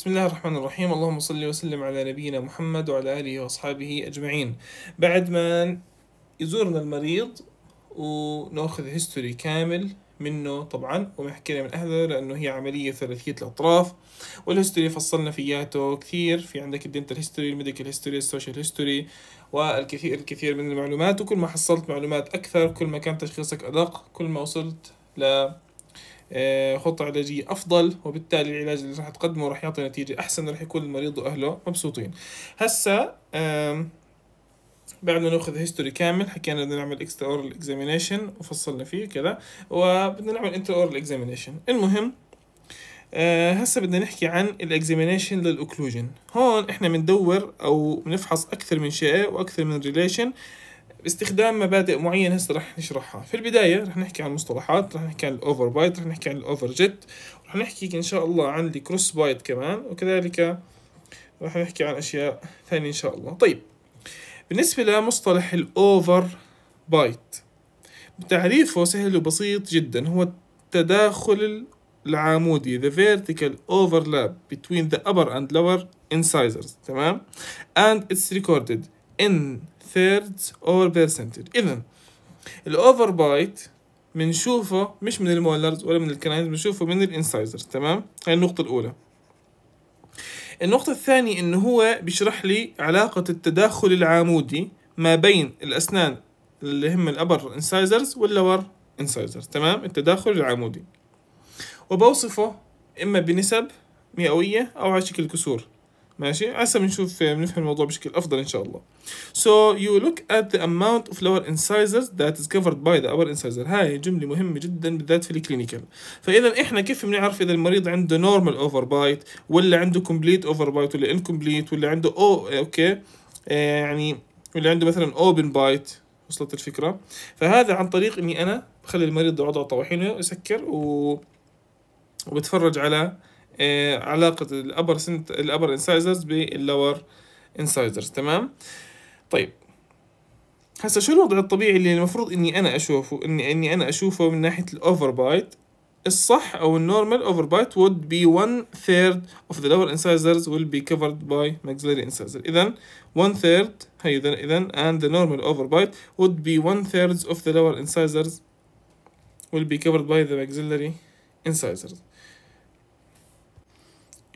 بسم الله الرحمن الرحيم اللهم صل وسلم على نبينا محمد وعلى آله وأصحابه أجمعين بعد ما يزورنا المريض وناخذ هيستوري كامل منه طبعا ومحكينا من اهله لانه هي عمليه ثلاثيه الاطراف والهيستوري فصلنا فياته كثير في عندك الدنتال هيستوري الميديكال هيستوري السوشيال هيستوري والكثير الكثير من المعلومات وكل ما حصلت معلومات اكثر كل ما كان تشخيصك ادق كل ما وصلت ل آه، خطة علاجية أفضل وبالتالي العلاج اللي راح تقدمه راح يعطي نتيجة أحسن راح يكون المريض وأهله مبسوطين هسا بعد ما ناخذ هيستوري كامل حكينا بدنا نعمل اكسترا اورال اكزامينيشن وفصلنا فيه كذا وبدنا نعمل انتر اورال اكزامينيشن المهم آه، هسه بدنا نحكي عن الاكزامينيشن للاوكلوجن هون احنا بندور او بنفحص اكثر من شيء واكثر من ريليشن باستخدام مبادئ معينه هسه رح نشرحها في البدايه رح نحكي عن المصطلحات رح نحكي عن الاوفر بايت رح نحكي عن الاوفر جيت رح نحكي ان شاء الله عن الكروس بايت كمان وكذلك رح نحكي عن اشياء ثانيه ان شاء الله طيب بالنسبه لمصطلح الاوفر بايت تعريفه سهل وبسيط جدا هو التداخل العمودي the vertical overlap between the upper and lower incisors تمام and it's recorded in ثيردز اور بيرسنتج اذا الاوفر بايت بنشوفه مش من المولرز ولا من الكنايز بنشوفه من الانسايزرز تمام هاي النقطه الاولى النقطة الثانية إنه هو بيشرح لي علاقة التداخل العامودي ما بين الأسنان اللي هم الأبر انسايزرز واللور انسايزرز تمام التداخل العامودي وبوصفه إما بنسب مئوية أو على شكل كسور ماشي هسه بنشوف بنفهم الموضوع بشكل افضل ان شاء الله so you look at the amount of lower incisors that is covered by the upper incisor هاي جمله مهمه جدا بالذات في الكلينيكال فاذا احنا كيف بنعرف اذا المريض عنده normal overbite ولا عنده complete overbite ولا incomplete ولا عنده او اوكي آه، يعني ولا عنده مثلا open bite وصلت الفكره فهذا عن طريق اني انا بخلي المريض يقعد على طواحينه يسكر و وبتفرج على علاقة الأبر سنت incisors بالـ lower incisors تمام طيب هسا شو الوضع الطبيعي اللي المفروض اني انا اشوفه اني اني انا اشوفه من ناحيه الـ overbite الصح او الـ normal overbite would be one third of the lower incisors will be covered by maxillary incisors اذا one third هي اذا اذا and the normal overbite would be one third of the lower incisors will be covered by the maxillary incisors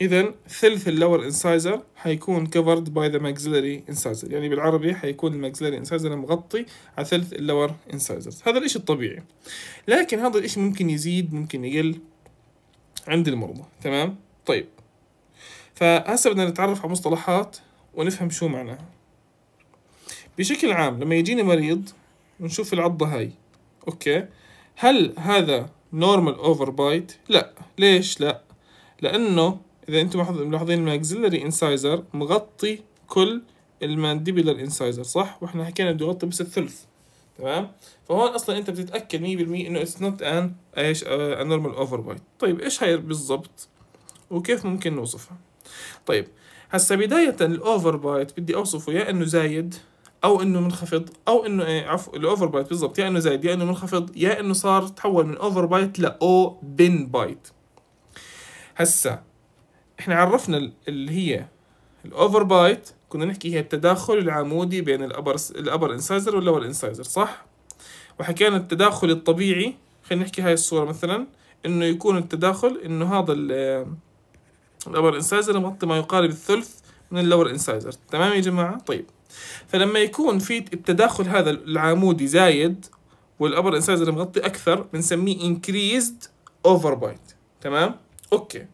إذا ثلث اللور انسايزر حيكون covered by the maxillary incisor يعني بالعربي حيكون الماكسلري انسايزر مغطي على ثلث اللور انسايزر هذا الإشي الطبيعي لكن هذا الإشي ممكن يزيد ممكن يقل عند المرضى تمام طيب فهسه بدنا نتعرف على مصطلحات ونفهم شو معناها بشكل عام لما يجيني مريض ونشوف العضة هاي أوكي هل هذا نورمال اوفر بايت؟ لا ليش لا؟ لأنه إذا أنتم ملاحظين الماكسيلري انسايزر مغطي كل المانديبولر انسايزر صح؟ واحنا حكينا بده يغطي بس الثلث تمام؟ فهون اصلا انت بتتاكد 100% انه اتس نوت ان ايش نورمال اوفر بايت طيب ايش هي بالضبط؟ وكيف ممكن نوصفها؟ طيب هسا بداية الاوفر بايت بدي اوصفه يا انه زايد او انه منخفض او انه ايه عفوا الاوفر بايت بالضبط يا انه زايد يا انه منخفض يا انه صار تحول من اوفر بايت لاو بن بايت هسا احنا عرفنا اللي هي الاوفر بايت كنا نحكي هي التداخل العمودي بين الابر الابر انسايزر واللور انسايزر صح وحكينا التداخل الطبيعي خلينا نحكي هاي الصوره مثلا انه يكون التداخل انه هذا الابر انسايزر مغطي ما يقارب الثلث من اللور انسايزر تمام يا جماعه طيب فلما يكون في التداخل هذا العمودي زايد والابر انسايزر مغطي اكثر بنسميه انكريزد اوفر بايت تمام اوكي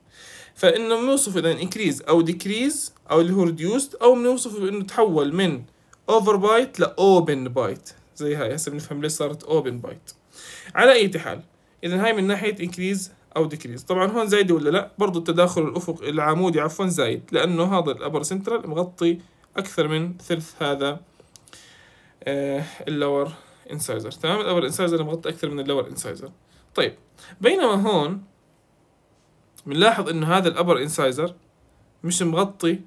فانه بنوصف اذا انكريز او ديكريز او اللي هو ريديوست او بنوصف بانه تحول من اوفر بايت لاوبن بايت زي هاي هسه بنفهم ليش صارت اوبن بايت على اي حال اذا هاي من ناحيه انكريز او ديكريز طبعا هون زايده ولا لا برضه التداخل الافق العمودي عفوا زايد لانه هذا الابر سنترال مغطي اكثر من ثلث هذا آه، اللور انسايزر تمام الابر انسايزر مغطي اكثر من اللور انسايزر طيب بينما هون بنلاحظ انه هذا الابر انسايزر مش مغطي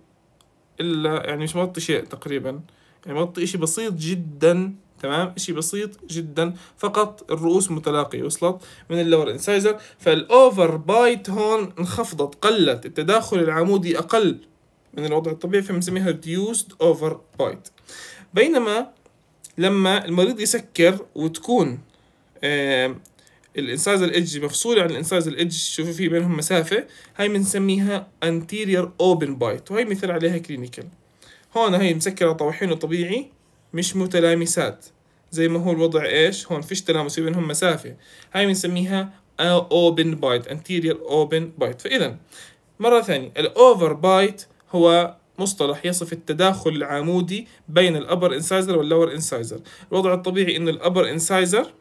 الا يعني مش مغطي شيء تقريبا يعني مغطي اشي بسيط جدا تمام اشي بسيط جدا فقط الرؤوس متلاقية وصلت من اللور انسايزر فالاوفر بايت هون انخفضت قلت التداخل العمودي اقل من الوضع الطبيعي فبنسميها reduced اوفر بايت بينما لما المريض يسكر وتكون الانسايز الايدج مفصول عن الانسايز الايدج شوفوا في بينهم مسافة هاي بنسميها anterior open bite وهي مثال عليها كلينيكال هون هي مسكرة طواحينه طبيعي مش متلامسات زي ما هو الوضع ايش هون فيش تلامس في بينهم مسافة هاي بنسميها open bite anterior open bite فإذا مرة ثانية الاوفر بايت هو مصطلح يصف التداخل العمودي بين الابر انسايزر واللور انسايزر الوضع الطبيعي انه الابر انسايزر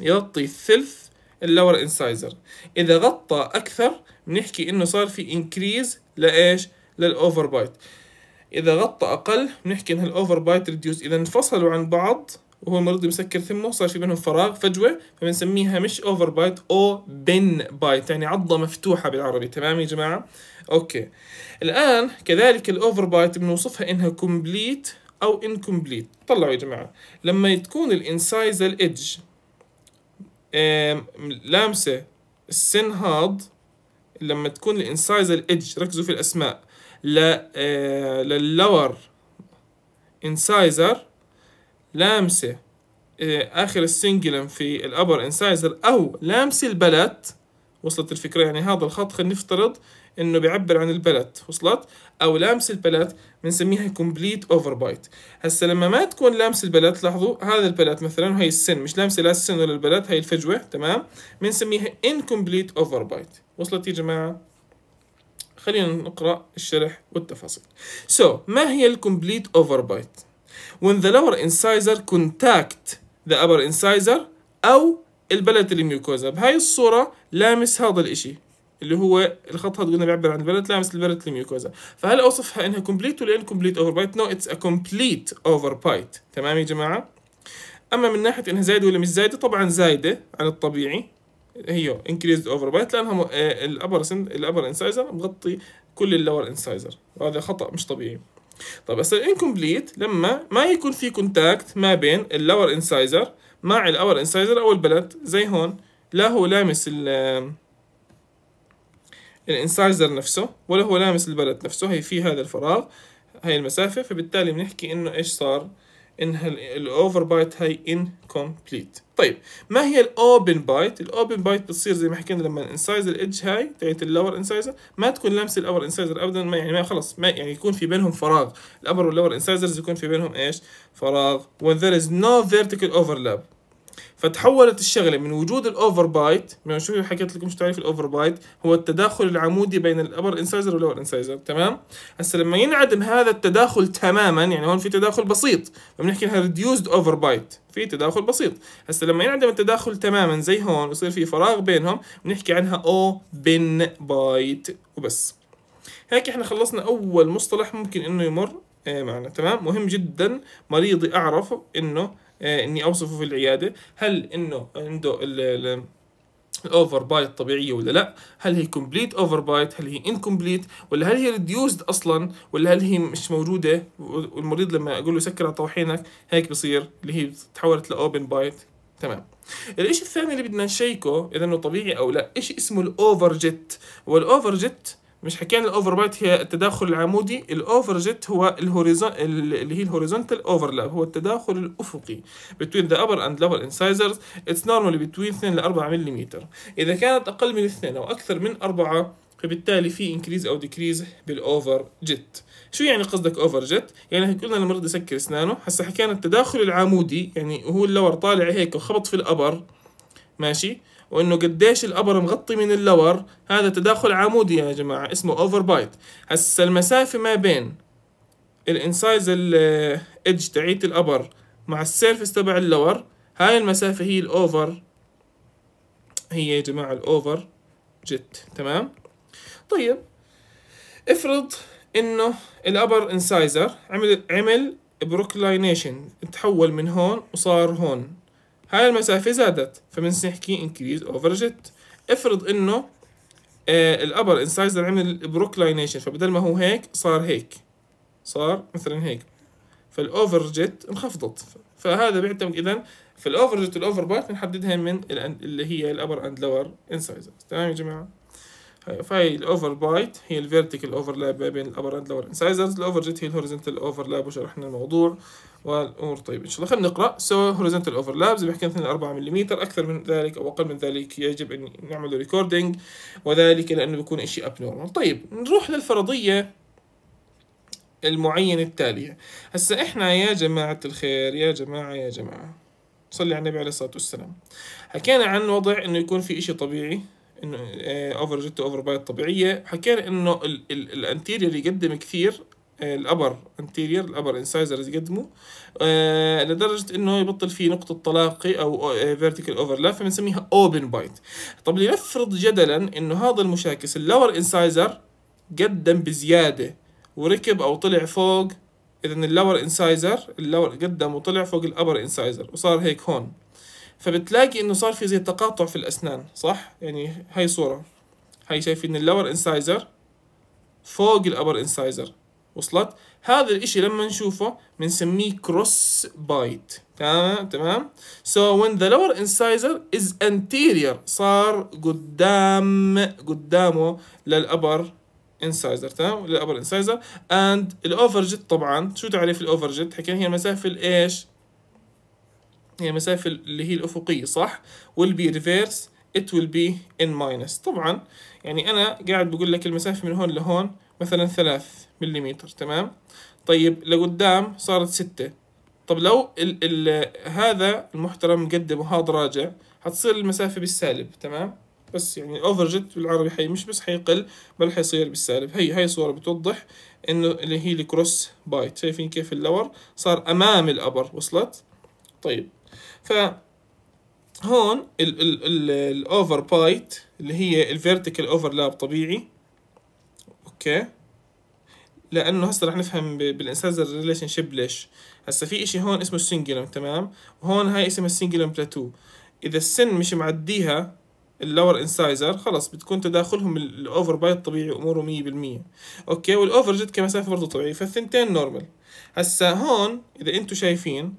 يغطي الثلث اللور انسايزر اذا غطى اكثر بنحكي انه صار في انكريز لايش للاوفر بايت اذا غطى اقل بنحكي ان الاوفر بايت ريديوس اذا انفصلوا عن بعض وهو المريض مسكر ثمه صار في بينهم فراغ فجوه فبنسميها مش اوفر بايت او بن بايت يعني عضه مفتوحه بالعربي تمام يا جماعه اوكي الان كذلك الاوفر بايت بنوصفها انها كومبليت او انكومبليت طلعوا يا جماعه لما تكون الانسايزر ايدج لامسة السن هاد لما تكون الانسايزال ايدج ركزوا في الاسماء ل إيه، لللور انسايزر لامسة إيه، اخر السنجلم في الابر انسايزر او لامسة البلت وصلت الفكرة يعني هذا الخط خلينا نفترض انه بيعبر عن البلت وصلت او لامس البلت بنسميها كومبليت اوفر بايت هسا لما ما تكون لامس البلت لاحظوا هذا البلت مثلا وهي السن مش لامسه لا السن ولا البلت هي الفجوه تمام بنسميها انكمبليت اوفر بايت وصلت يا جماعه خلينا نقرا الشرح والتفاصيل سو so, ما هي الكومبليت اوفر بايت when the lower incisor contact the upper incisor او البلت الميوكوزا بهاي الصوره لامس هذا الاشي اللي هو الخط هذا قلنا بيعبر عن البلد لامس البلد الميوكوزا فهل اوصفها انها كومبليت ولا ان كومبليت اوفر بايت نو اتس ا كومبليت اوفر بايت تمام يا جماعه اما من ناحيه انها زايده ولا مش زايده طبعا زايده عن الطبيعي هي انكريزد اوفر بايت لانها الابر سن... الابر انسايزر مغطي كل اللور انسايزر وهذا خطا مش طبيعي طب هسه الانكمبليت لما ما يكون في كونتاكت ما بين اللور انسايزر مع الاور انسايزر او البلد زي هون لا هو لامس ال الانسايزر نفسه ولا هو لامس البلد نفسه هي في هذا الفراغ هاي المسافة فبالتالي بنحكي انه ايش صار انها الاوفر بايت هاي انكمبليت طيب ما هي الاوبن بايت الاوبن بايت بتصير زي ما حكينا لما الانسايزر ايدج هاي تاعت اللور انسايزر ما تكون لامسه الاور انسايزر ابدا ما يعني ما خلص ما يعني يكون في بينهم فراغ الابر واللور انسايزرز يكون في بينهم ايش فراغ when there is no vertical overlap فتحولت الشغله من وجود الاوفر بايت من شو حكيت لكم شو تعريف الاوفر بايت هو التداخل العمودي بين الابر انسايزر واللور انسايزر تمام هسه لما ينعدم هذا التداخل تماما يعني هون في تداخل بسيط بنحكي انها ريديوزد اوفر بايت في تداخل بسيط هسه لما ينعدم التداخل تماما زي هون ويصير في فراغ بينهم بنحكي عنها اوبن بايت وبس هيك احنا خلصنا اول مصطلح ممكن انه يمر إيه، معنا تمام مهم جدا مريضي اعرف انه آه، اني اوصفه في العياده هل انه عنده الاوفر بايت طبيعيه ولا لا هل هي كومبليت اوفر بايت هل هي انكمبليت ولا هل هي ريديوزد اصلا ولا هل هي مش موجوده والمريض لما اقول له سكر على طوحينك هيك بصير اللي هي تحولت لاوبن بايت تمام الشيء الثاني اللي بدنا نشيكه اذا انه طبيعي او لا شيء اسمه الاوفر جيت والاوفر جيت مش حكينا الاوفر بايت هي التداخل العمودي الاوفر جيت هو الهوريزون اللي هي الهوريزونتال اوفرلاب هو التداخل الافقي بين ذا ابر اند lower انسايزرز اتس نورمالي بين 2 ل 4 ملم اذا كانت اقل من 2 او اكثر من 4 فبالتالي في انكريز او ديكريز بالاوفر جيت شو يعني قصدك اوفر جيت يعني قلنا المريض يسكر اسنانه هسه حكينا التداخل العمودي يعني هو اللور طالع هيك وخبط في الابر ماشي وانه قديش الابر مغطي من اللور هذا تداخل عمودي يا جماعه اسمه اوفر بايت هسه المسافه ما بين الانسايز الايدج تعيت الابر مع السيرفس تبع اللور هاي المسافه هي الاوفر هي يا جماعه الاوفر جت تمام طيب افرض انه الابر انسايزر عمل عمل بروكلاينيشن تحول من هون وصار هون هاي المسافة زادت فبنحكي increase over jet افرض انه آه، الابر انسايزر عمل بروكلاينيشن فبدل ما هو هيك صار هيك صار مثلا هيك فالاوفر جيت انخفضت فهذا بيعتمد اذا في الاوفر جيت والاوفر بايت بنحددها من اللي هي الابر اند لور انسايزر تمام يا جماعه فهي الاوفر بايت هي الفيرتيكال اوفرلاب ما بين الابر اند لور انسايزرز الاوفر جيت هي الهوريزونتال اوفرلاب وشرحنا الموضوع والامور طيب ان شاء الله خلينا نقرا سو هوريزونتال اوفرلابز بيحكي مثلا 4 ملم اكثر من ذلك او اقل من ذلك يجب ان نعمل ريكوردينج وذلك لانه بيكون شيء ابنورمال طيب نروح للفرضيه المعينه التاليه هسا احنا يا جماعه الخير يا جماعه يا جماعه صلي على النبي عليه الصلاه والسلام حكينا عن وضع انه يكون في شيء طبيعي انه اوفر جت اوفر بايت طبيعيه حكينا انه الانتيريور يقدم كثير الابر انتيرير الابر انسايزرز يقدموا آه، لدرجه انه يبطل فيه نقطه تلاقي او فيرتيكال آه، اوفرلاب فبنسميها اوبن بايت طب لنفرض جدلا انه هذا المشاكس اللور انسايزر قدم بزياده وركب او طلع فوق اذا اللور انسايزر اللور قدم وطلع فوق الابر انسايزر وصار هيك هون فبتلاقي انه صار في زي تقاطع في الاسنان صح يعني هاي صوره هاي شايفين اللور انسايزر فوق الابر انسايزر وصلت هذا الاشي لما نشوفه بنسميه كروس بايت تمام تمام so when the lower incisor is anterior صار قدام قدامه للابر انسايزر تمام للابر انسايزر اند jet طبعا شو تعريف jet حكينا هي المسافه الايش هي المسافه اللي هي الافقيه صح will be reverse it will be in minus طبعا يعني انا قاعد بقول لك المسافه من هون لهون مثلا ثلاث مليمتر تمام طيب لقدام صارت ستة طب لو ال ال هذا المحترم مقدم وهذا راجع هتصير المسافة بالسالب تمام بس يعني اوفر جت بالعربي حي مش بس حيقل بل حيصير بالسالب هي هاي صورة بتوضح انه اللي هي الكروس بايت شايفين كيف اللور صار امام الابر وصلت طيب ف هون الاوفر بايت اللي هي الفيرتيكال اوفرلاب طبيعي اوكي لانه هسه رح نفهم بالانساز ريليشن شيب ليش هسه في اشي هون اسمه سينجلم تمام وهون هاي اسمها سينجلم بلاتو اذا السن مش معديها اللور انسايزر خلص بتكون تداخلهم الاوفر بايت طبيعي اموره 100% اوكي والاوفر جد كمسافه برضه طبيعي فالثنتين نورمال هسا هون اذا انتم شايفين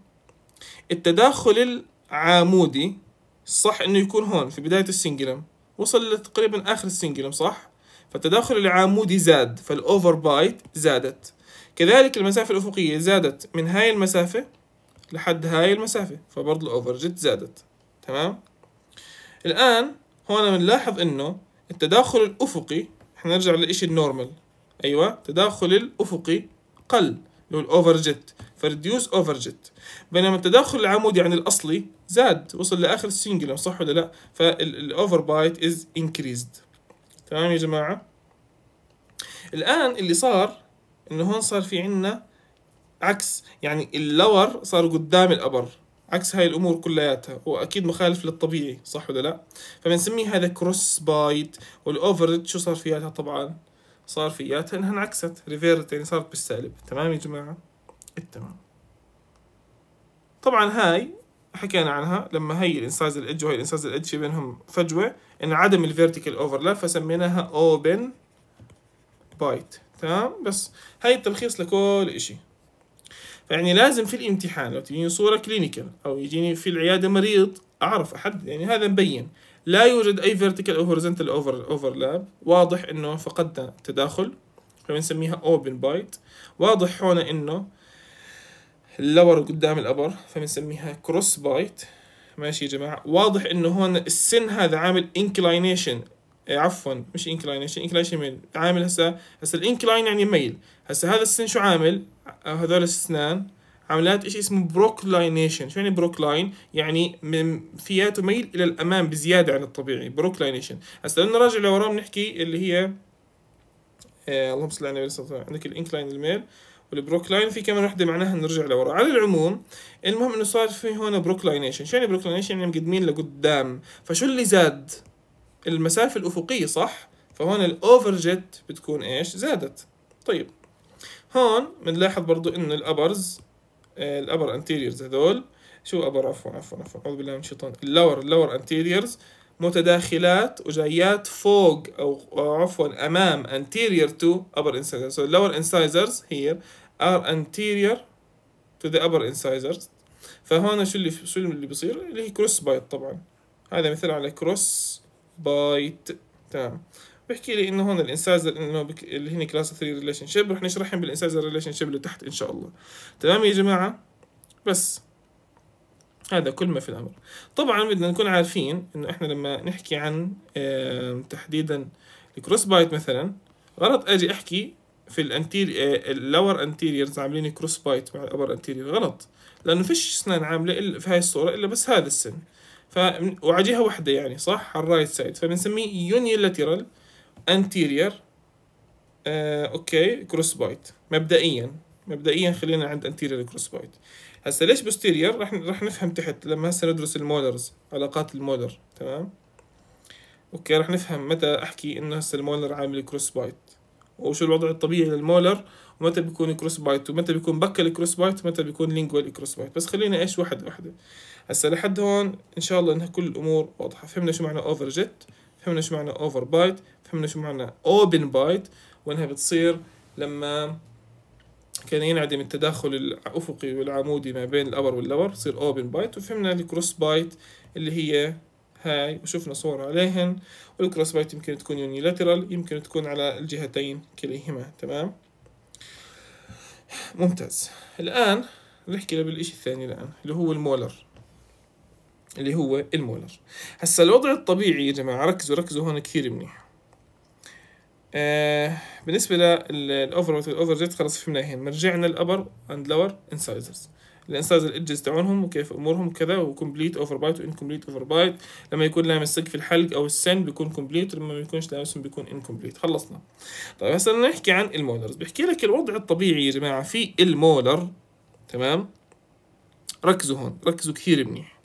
التداخل العامودي صح انه يكون هون في بدايه السنجلم وصل تقريبا اخر السنجلم صح فالتداخل العمودي زاد فالأوفر بايت زادت كذلك المسافة الأفقية زادت من هاي المسافة لحد هاي المسافة فبرضه الأوفر جت زادت تمام الآن هون بنلاحظ إنه التداخل الأفقي إحنا نرجع للإشي النورمال أيوة التداخل الأفقي قل اللي هو الأوفر جت فريديوس أوفر جت بينما التداخل العمودي عن الأصلي زاد وصل لآخر السنجلم صح ولا لا فالأوفر بايت از increased تمام يا جماعة الآن اللي صار إنه هون صار في عنا عكس يعني اللور صار قدام الأبر عكس هاي الأمور كلياتها وأكيد مخالف للطبيعي صح ولا لا فبنسميه هذا كروس بايت والأوفرج شو صار فياتها طبعا صار فياتها إنها انعكست ريفيرت يعني صارت بالسالب تمام يا جماعة التمام طبعا هاي حكينا عنها لما هي الانسايز الادج وهي الانسايز الادج في بينهم فجوه انعدم الفيرتيكال اوفرلاب فسميناها اوبن بايت تمام بس هي التلخيص لكل شيء فيعني لازم في الامتحان لو تجيني صوره كلينيكال او يجيني في العياده مريض اعرف احدد يعني هذا مبين لا يوجد اي فيرتيكال او هوريزونتال اوفر اوفرلاب واضح انه فقدنا تداخل فبنسميها اوبن بايت واضح هون انه اللور قدام الابر فبنسميها كروس بايت ماشي يا جماعه واضح انه هون السن هذا عامل انكلاينيشن عفوا مش انكلاينيشن انكلاينيشن ميل عامل هسه هسه الانكلاين يعني ميل هسه هذا السن شو عامل آه، هذول السنان عملات شيء اسمه بروكلاينيشن شو يعني بروكلاين يعني من فياته ميل الى الامام بزياده عن الطبيعي بروكلاينيشن هسه لو نراجع لورا بنحكي اللي هي إيه، اللهم صل على النبي صلى الله عليه وسلم عندك الانكلاين الميل والبروك لاين في كمان وحده معناها نرجع لورا على العموم المهم انه صار في هون بروك لاينيشن شو يعني بروك لاينيشن يعني مقدمين لقدام فشو اللي زاد المسافه الافقيه صح فهون الاوفر جيت بتكون ايش زادت طيب هون بنلاحظ برضو انه الابرز آه، الابر انتيريورز هذول شو ابر عفوا عفوا عفوا اعوذ بالله من الشيطان اللور اللور انتيريورز متداخلات وجايات فوق او آه، عفوا امام anterior to upper incisors so lower incisors here are anterior to the upper incisors فهون شو اللي شو اللي بصير اللي هي كروس بايت طبعا هذا مثال على كروس بايت تمام بحكي لي انه هون الانسايزر انه بك... اللي هن كلاس 3 ريليشن شيب رح نشرحهم بالانسايزر ريليشن شيب اللي تحت ان شاء الله تمام يا جماعه بس هذا كل ما في الامر طبعا بدنا نكون عارفين انه احنا لما نحكي عن تحديدا الكروس بايت مثلا غلط اجي احكي في الانتير اللور انتيرير عاملين كروس بايت مع الابر انتيرير غلط لانه فيش اسنان عامله الا في هاي الصوره الا بس هذا السن ف وعلى جهه واحده يعني صح على الرايت سايد فبنسميه يونيلاترال انتيرير آه اوكي كروس بايت مبدئيا مبدئيا خلينا عند انتيرير كروس بايت هسا ليش بوستيرير رح رح نفهم تحت لما هسا ندرس المولرز علاقات المولر تمام اوكي رح نفهم متى احكي انه هسا المولر عامل كروس بايت وشو الوضع الطبيعي للمولر ومتى بيكون كروس بايت ومتى بيكون بكل كروس بايت ومتى بيكون لينجوال كروس بايت بس خلينا ايش واحد واحدة هسا لحد هون ان شاء الله انها كل الامور واضحة فهمنا شو معنى اوفر جيت فهمنا شو معنى اوفر بايت فهمنا شو معنى اوبن بايت وانها بتصير لما كان ينعدم التداخل الافقي والعمودي ما بين الابر واللور بتصير اوبن بايت وفهمنا الكروس بايت اللي هي هاي وشفنا صورة عليهن والكروس بايت يمكن تكون يونيلاترال يمكن تكون على الجهتين كليهما تمام ممتاز الآن نحكي بالإشي الثاني الآن اللي هو المولر اللي هو المولر هسا الوضع الطبيعي يا جماعة ركزوا ركزوا هون كثير منيح آه بالنسبة للأوفر والأوفر جيت خلص فهمناهن رجعنا الأبر أند لور انسايزرز الانسايز الايدجز تاعهم وكيف امورهم وكذا وكمبليت اوفر بايت وانكمبليت اوفر بايت لما يكون لامس سقف الحلق او السن بيكون كومبليت لما ما يكونش لامسهم بيكون انكمبليت خلصنا طيب هسه نحكي عن المولرز بحكي لك الوضع الطبيعي يا جماعه في المولر تمام ركزوا هون ركزوا كثير منيح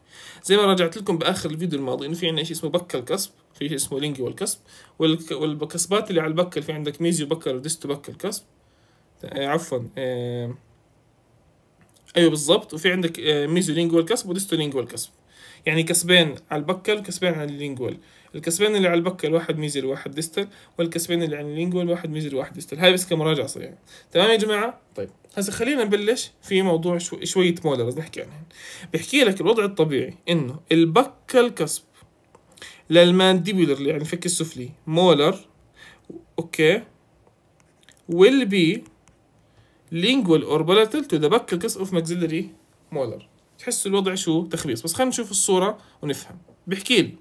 زي ما راجعت لكم باخر الفيديو الماضي انه في عندنا شيء اسمه بك الكسب في شيء اسمه لينجي والكسب والكسبات اللي على البكل في عندك ميزيو بكل وديستو بكل كسب آه، عفوا آه، ايوه بالظبط وفي عندك آه، ميزولينجوال كسب وديستولينجوال كسب يعني كسبان على البكل كسبان على اللينجوال الكسبان اللي على البكل واحد ميزل وواحد ديستل والكسبان اللي على اللينجوال واحد ميزل وواحد ديستل هاي بس كمراجعه صغيره تمام يا جماعه طيب هسه خلينا نبلش في موضوع شو... شويه مولرز نحكي عنها بحكي لك الوضع الطبيعي انه البكل كسب للمانديبولر اللي يعني الفك السفلي مولر اوكي والبي lingual or palatal to the bacillus of maxillary molar تحس الوضع شو تخبيص بس خلينا نشوف الصورة ونفهم بحكي لي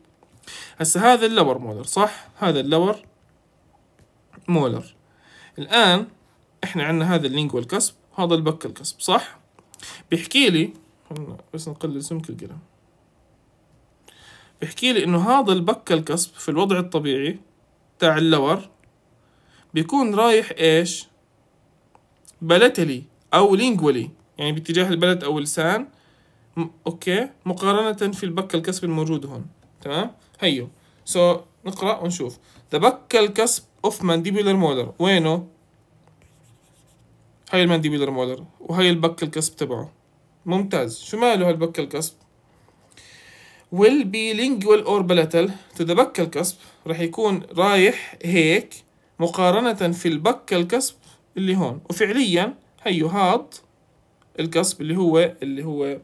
هسا هذا اللور مولر صح هذا اللور مولر الآن احنا عندنا هذا اللينجوال كسب وهذا البك الكسب صح بحكي لي بس نقلل سمك القلم بحكي لي انه هذا البك الكسب في الوضع الطبيعي تاع اللور بيكون رايح ايش بلتلي أو لينجولي يعني باتجاه البلد أو لسان أوكي مقارنة في البك الكسب الموجود هون تمام هيو سو so, نقرأ ونشوف ذا بك الكسب أوف مانديبولر مولر وينه هاي المانديبولر مولر وهي البك الكسب تبعه ممتاز شو ماله هالبك الكسب will be lingual or palatal to the بك الكسب رح يكون رايح هيك مقارنة في البك الكسب اللي هون وفعليا هيو هاد القصب اللي هو اللي هو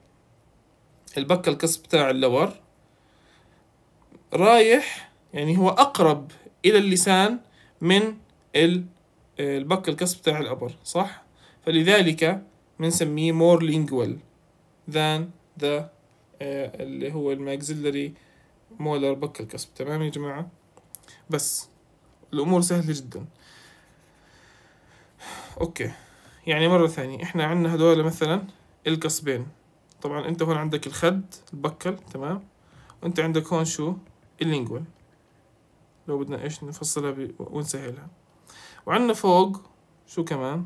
البكة القصب بتاع اللور رايح يعني هو أقرب إلى اللسان من البكة القصب بتاع الأبر صح؟ فلذلك بنسميه more lingual than the آه، اللي هو الماكسيلري مولر بكة القصب تمام يا جماعة؟ بس الأمور سهلة جداً اوكي يعني مرة ثانية احنا عندنا هدول مثلا القصبين طبعا انت هون عندك الخد البكل تمام وانت عندك هون شو اللينجوال لو بدنا ايش نفصلها ب... ونسهلها وعندنا فوق شو كمان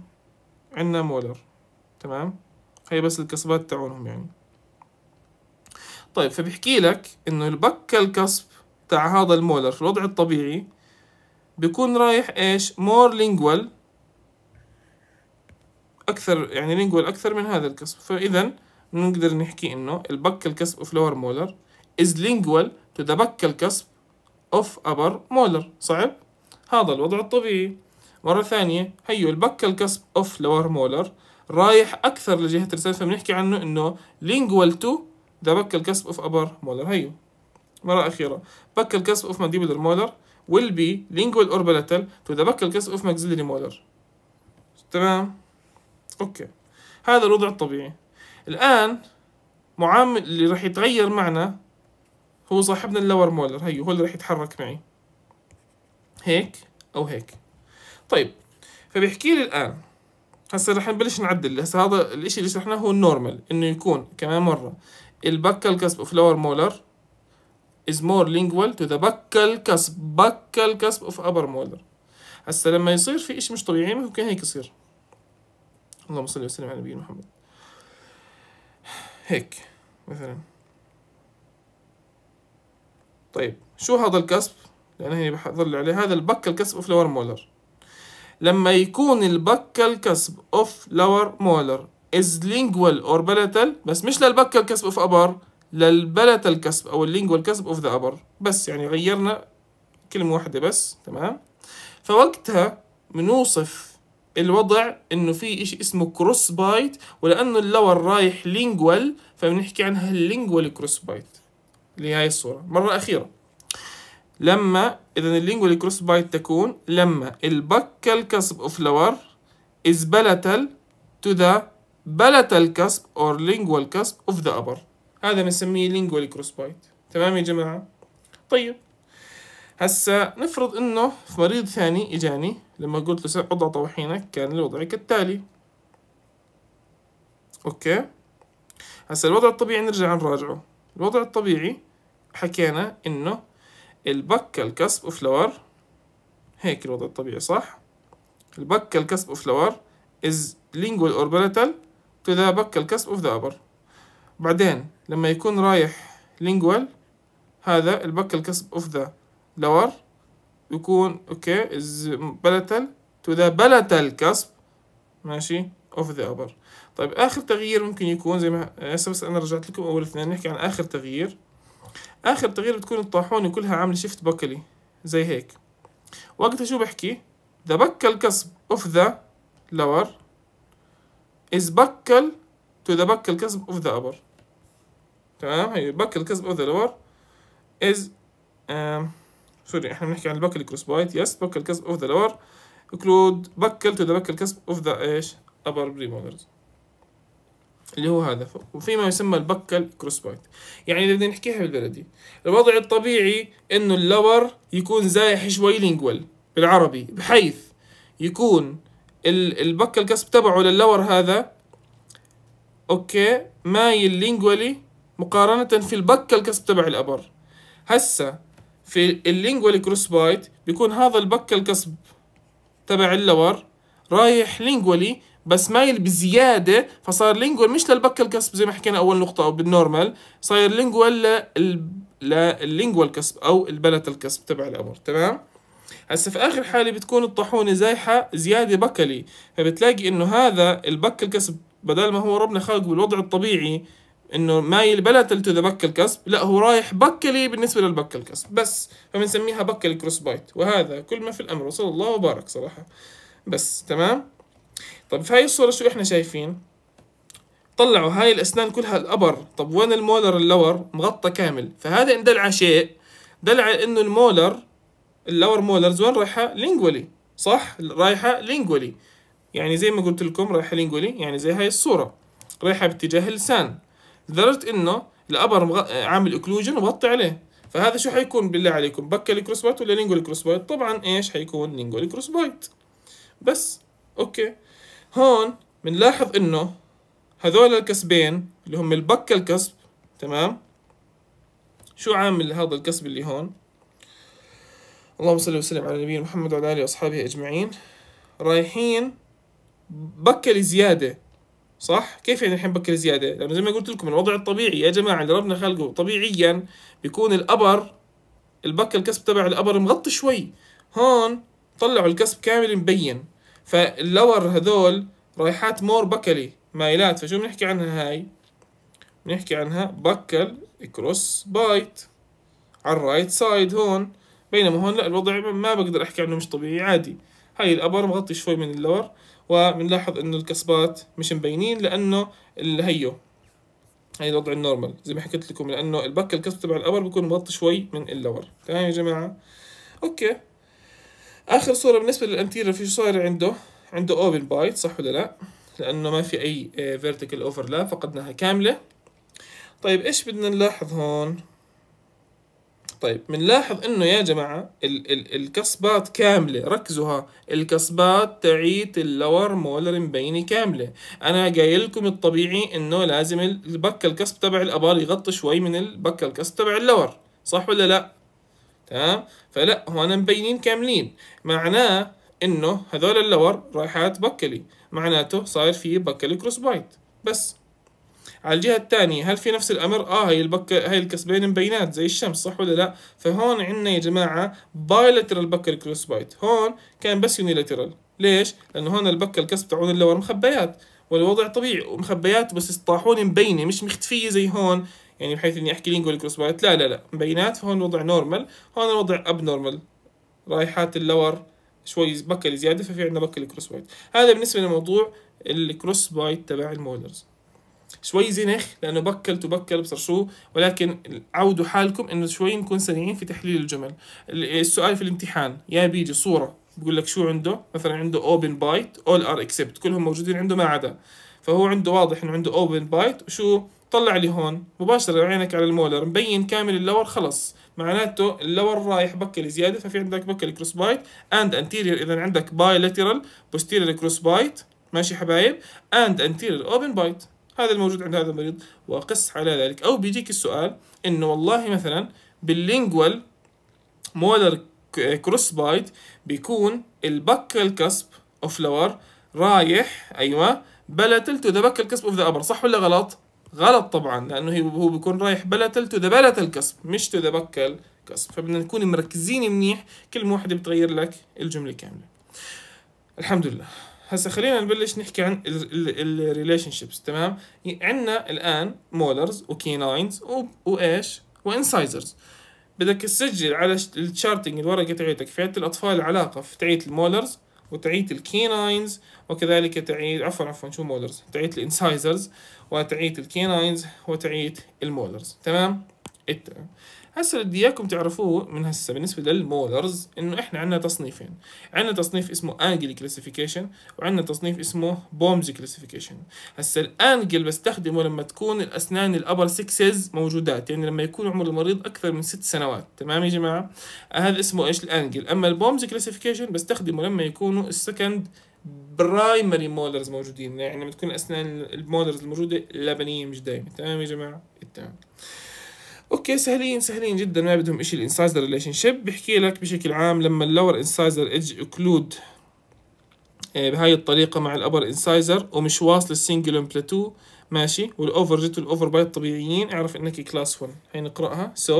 عندنا مولر تمام هي بس القصبات تاعونهم يعني طيب فبيحكي لك انه البكل الكصب تاع هذا المولر في الوضع الطبيعي بيكون رايح ايش مور لينجوال اكثر يعني لينجوال اكثر من هذا الكسب فاذا نقدر نحكي انه البك الكسب اوف لور مولر از لينجوال تو ذا بك الكسب اوف ابر مولر صعب هذا الوضع الطبيعي مرة ثانية هيو البك الكسب اوف لور مولر رايح اكثر لجهة الرسالة فبنحكي عنه انه لينجوال تو ذا بك الكسب اوف ابر مولر هيو مرة أخيرة بك الكسب اوف مانديبولر مولر will be lingual or تو to the buccal cusp of maxillary molar تمام اوكي هذا الوضع الطبيعي الان معامل اللي راح يتغير معنا هو صاحبنا اللور مولر هيو هو اللي راح يتحرك معي هيك او هيك طيب فبيحكي لي الان هسه رح نبلش نعدل هسه هذا الاشي اللي شرحناه هو النورمال انه يكون كمان مره البكال كسب اوف لور مولر is more lingual to the buccal cusp buccal cusp of upper molar هسه لما يصير في اشي مش طبيعي ممكن هيك يصير اللهم صل وسلم على نبينا محمد هيك مثلا طيب شو هذا الكسب لأن هي بحضر عليه هذا البك الكسب اوف لور مولر لما يكون البك الكسب اوف لور مولر از لينجوال اور بلتال بس مش للبك الكسب اوف ابر للبلت الكسب او اللينجوال كسب اوف ذا ابر بس يعني غيرنا كلمة واحدة بس تمام فوقتها بنوصف الوضع انه في اشي اسمه كروس بايت ولانه اللور رايح لينجوال فبنحكي عنها اللينجوال كروس بايت اللي هي الصورة مرة أخيرة لما إذا اللينجوال كروس بايت تكون لما البك كسب اوف لور از بلتل تو ذا بلتل كسب اور لينجوال كسب اوف ذا ابر هذا بنسميه لينجوال كروس بايت تمام يا جماعة؟ طيب هسا نفرض انه في مريض ثاني اجاني لما قلت له سبع عضلة طوحينك كان الوضع كالتالي اوكي هسا الوضع الطبيعي نرجع نراجعه الوضع الطبيعي حكينا انه البك الكسب اوف لور هيك الوضع الطبيعي صح البك الكسب اوف لور لينجوال lingual orbital تو ذا بك الكسب اوف ذا بعدين لما يكون رايح لينجوال هذا البك الكسب اوف ذا لور يكون اوكي از بلتل تو ذا بلتل كسب ماشي اوف ذا ابر طيب اخر تغيير ممكن يكون زي ما هسه بس انا رجعت لكم اول اثنين نحكي عن اخر تغيير اخر تغيير بتكون الطاحونه كلها عامله شيفت بكلي زي هيك وقتها شو بحكي ذا بكل كسب اوف ذا لور از بكل تو ذا بكل كسب اوف ذا ابر تمام هي بكل كسب اوف ذا لور از um, سوري احنا بنحكي عن الباكل كروس بايت يس باكل كسب اوف ذا لور كلود باكل تو ذا باكل كسب اوف ذا ايش ابر بريمولرز اللي هو هذا وفيما يسمى البكل كروس بايت يعني اذا بدنا نحكيها بالبلدي الوضع الطبيعي انه اللور يكون زايح شوي لينجوال بالعربي بحيث يكون البكل الكسب تبعه للور هذا اوكي مايل لينجوالي مقارنة في البكل الكسب تبع الابر هسا في اللينجوال كروس بايت بيكون هذا البك القصب تبع اللور رايح لينجولي بس مايل بزياده فصار لينجوال مش للبك الكسب زي ما حكينا اول نقطه او بالنورمال صاير لينجوال لللينجوال كسب او البلت الكسب تبع الامر تمام هسه في اخر حاله بتكون الطاحونه زايحه زياده بكلي فبتلاقي انه هذا البك الكسب بدل ما هو ربنا خلقه بالوضع الطبيعي انه مايل بلا ذا بك الكسب لا هو رايح بكلي بالنسبه للبك الكسب بس فبنسميها بك الكروس بايت وهذا كل ما في الامر وصلى الله وبارك صراحه بس تمام طب في هاي الصوره شو احنا شايفين طلعوا هاي الاسنان كلها الابر طب وين المولر اللور مغطى كامل فهذا ان دلع شيء دلع انه المولر اللور مولرز وين رايحه لينجولي صح رايحه لينجولي يعني زي ما قلت لكم رايحه لينجولي يعني زي هاي الصوره رايحه باتجاه اللسان لدرجه انه الابر مغ... عامل اوكلوجن ومغطي عليه فهذا شو حيكون بالله عليكم بكل الكروس بايت ولا لينجول الكروس بايت طبعا ايش حيكون لينجول الكروس بايت بس اوكي هون بنلاحظ انه هذول الكسبين اللي هم البكى الكسب تمام شو عامل هذا الكسب اللي هون اللهم صل وسلم على نبينا محمد وعلى اله واصحابه اجمعين رايحين بكل لزياده صح كيف يعني الحين بكر زياده لانه زي ما قلت لكم الوضع الطبيعي يا جماعه اللي ربنا خلقه طبيعيا بيكون الابر البكر الكسب تبع الابر مغطي شوي هون طلعوا الكسب كامل مبين فاللور هذول رايحات مور بكلي مايلات فشو بنحكي عنها هاي بنحكي عنها بكل كروس بايت على الرايت سايد هون بينما هون لا الوضع ما بقدر احكي عنه مش طبيعي عادي هاي الابر مغطي شوي من اللور وبنلاحظ انه الكسبات مش مبينين لانه هيو هي الوضع النورمال زي ما حكيت لكم لانه البك الكسب تبع الابر بيكون مغطي شوي من اللور تمام يا جماعه اوكي اخر صوره بالنسبه للانتيرير في شو صاير عنده عنده اوبن بايت صح ولا لا لانه ما في اي فيرتيكال آه، اوفرلاب فقدناها كامله طيب ايش بدنا نلاحظ هون طيب بنلاحظ انه يا جماعه ال ال الكسبات كامله ركزوها الكسبات تعيد اللور مولر مبينه كامله انا قايل لكم الطبيعي انه لازم البك الكسب تبع الابار يغطي شوي من البك الكسب تبع اللور صح ولا لا تمام فلا هون مبينين كاملين معناه انه هذول اللور رايحات بكلي معناته صاير في بكلي كروس بايت بس على الجهة الثانية هل في نفس الأمر؟ آه هي البك هي الكسبين مبينات زي الشمس صح ولا لا؟ فهون عندنا يا جماعة بايلاترال بكر كروس بايت هون كان بس يونيلاترال ليش؟ لأنه هون البكة الكسب تاعون اللور مخبيات والوضع طبيعي ومخبيات بس الطاحون مبينة مش مختفية زي هون يعني بحيث اني احكي لينجوال كروس بايت لا لا لا مبينات فهون الوضع نورمال هون الوضع اب نورمال رايحات اللور شوي بكل زياده ففي عندنا بكل كروس بايت هذا بالنسبه لموضوع الكروس بايت تبع المولرز شوي زنخ لانه بكلت وبكل بصر شو ولكن عودوا حالكم انه شوي نكون سريعين في تحليل الجمل السؤال في الامتحان يا بيجي صوره بقول لك شو عنده مثلا عنده اوبن بايت اول ار اكسبت كلهم موجودين عنده ما عدا فهو عنده واضح انه عنده اوبن بايت وشو طلع لي هون مباشره عينك على المولر مبين كامل اللور خلص معناته اللور رايح بكل زياده ففي عندك بكل كروس بايت اند انتيرير اذا عندك باي لاترال بوستيرير كروس بايت ماشي حبايب اند انتيرير اوبن بايت هذا الموجود عند هذا المريض وقس على ذلك أو بيجيك السؤال إنه والله مثلا باللينجوال مولر كروس بايت بيكون البك الكسب اوف لور رايح ايوه بلا تلتو ذا بك الكسب اوف ذا ابر صح ولا غلط؟ غلط طبعا لانه هو بيكون رايح بلا تلتو ذا بلا الكسب مش تو ذا بك الكسب فبدنا نكون مركزين منيح كلمه واحده بتغير لك الجمله كامله الحمد لله هسه خلينا نبلش نحكي عن الريليشن شيبس تمام عندنا الان مولرز وكيناينز وايش وانسايزرز بدك تسجل على التشارتنج الورقه تاعتك في عيله الاطفال العلاقه في تعية المولرز وتعية الكيناينز وكذلك تعية عفوا عفوا شو مولرز تعية الانسايزرز وتعية الكيناينز وتعية المولرز تمام هسه بدي اياكم تعرفوه من هسه بالنسبه للمولرز انه احنا عندنا تصنيفين عندنا تصنيف اسمه انجل كلاسيفيكيشن وعندنا تصنيف اسمه بومز كلاسيفيكيشن هسه الانجل بستخدمه لما تكون الاسنان الابر سكسز موجودات يعني لما يكون عمر المريض اكثر من ست سنوات تمام يا جماعه هذا اسمه ايش الانجل اما البومز كلاسيفيكيشن بستخدمه لما يكونوا السكند برايمري مولرز موجودين يعني لما تكون الاسنان المولرز الموجوده لبنيه مش دايمه تمام يا جماعه تمام اوكي سهلين سهلين جدا ما بدهم شيء الانسايزر ريليشن شيب بحكي لك بشكل عام لما اللور انسايزر ايدج اكلود بهاي الطريقه مع الابر انسايزر ومش واصل السنجل بلاتو ماشي والاوفر جت والاوفر بايت طبيعيين اعرف انك كلاس 1 هي نقراها so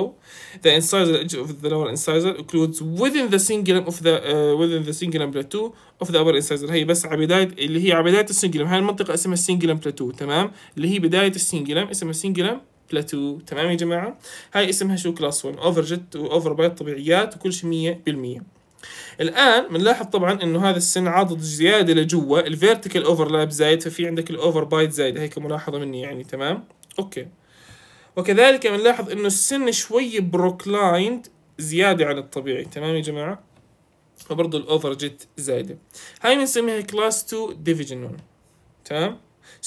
the انسايزر edge of the lower انسايزر اكلودز within the سنجل of the وذين آه، within the بلاتو plateau of the upper هي بس على بدايه اللي هي على بدايه السنجل هاي المنطقه اسمها السنجل بلاتو تمام اللي هي بدايه السنجل اسمها سنجل بلاتو تمام يا جماعة هاي اسمها شو كلاس 1 اوفر جت واوفر بايت طبيعيات وكل شيء مية بالمية الان بنلاحظ طبعا انه هذا السن عاضد زياده لجوا الفيرتيكال اوفرلاب زايد ففي عندك الاوفر بايت زايد هيك ملاحظه مني يعني تمام اوكي وكذلك بنلاحظ انه السن شوي بروكلايند زياده عن الطبيعي تمام يا جماعه فبرضه الاوفر جت زايده هاي بنسميها كلاس 2 ديفيجن 1 تمام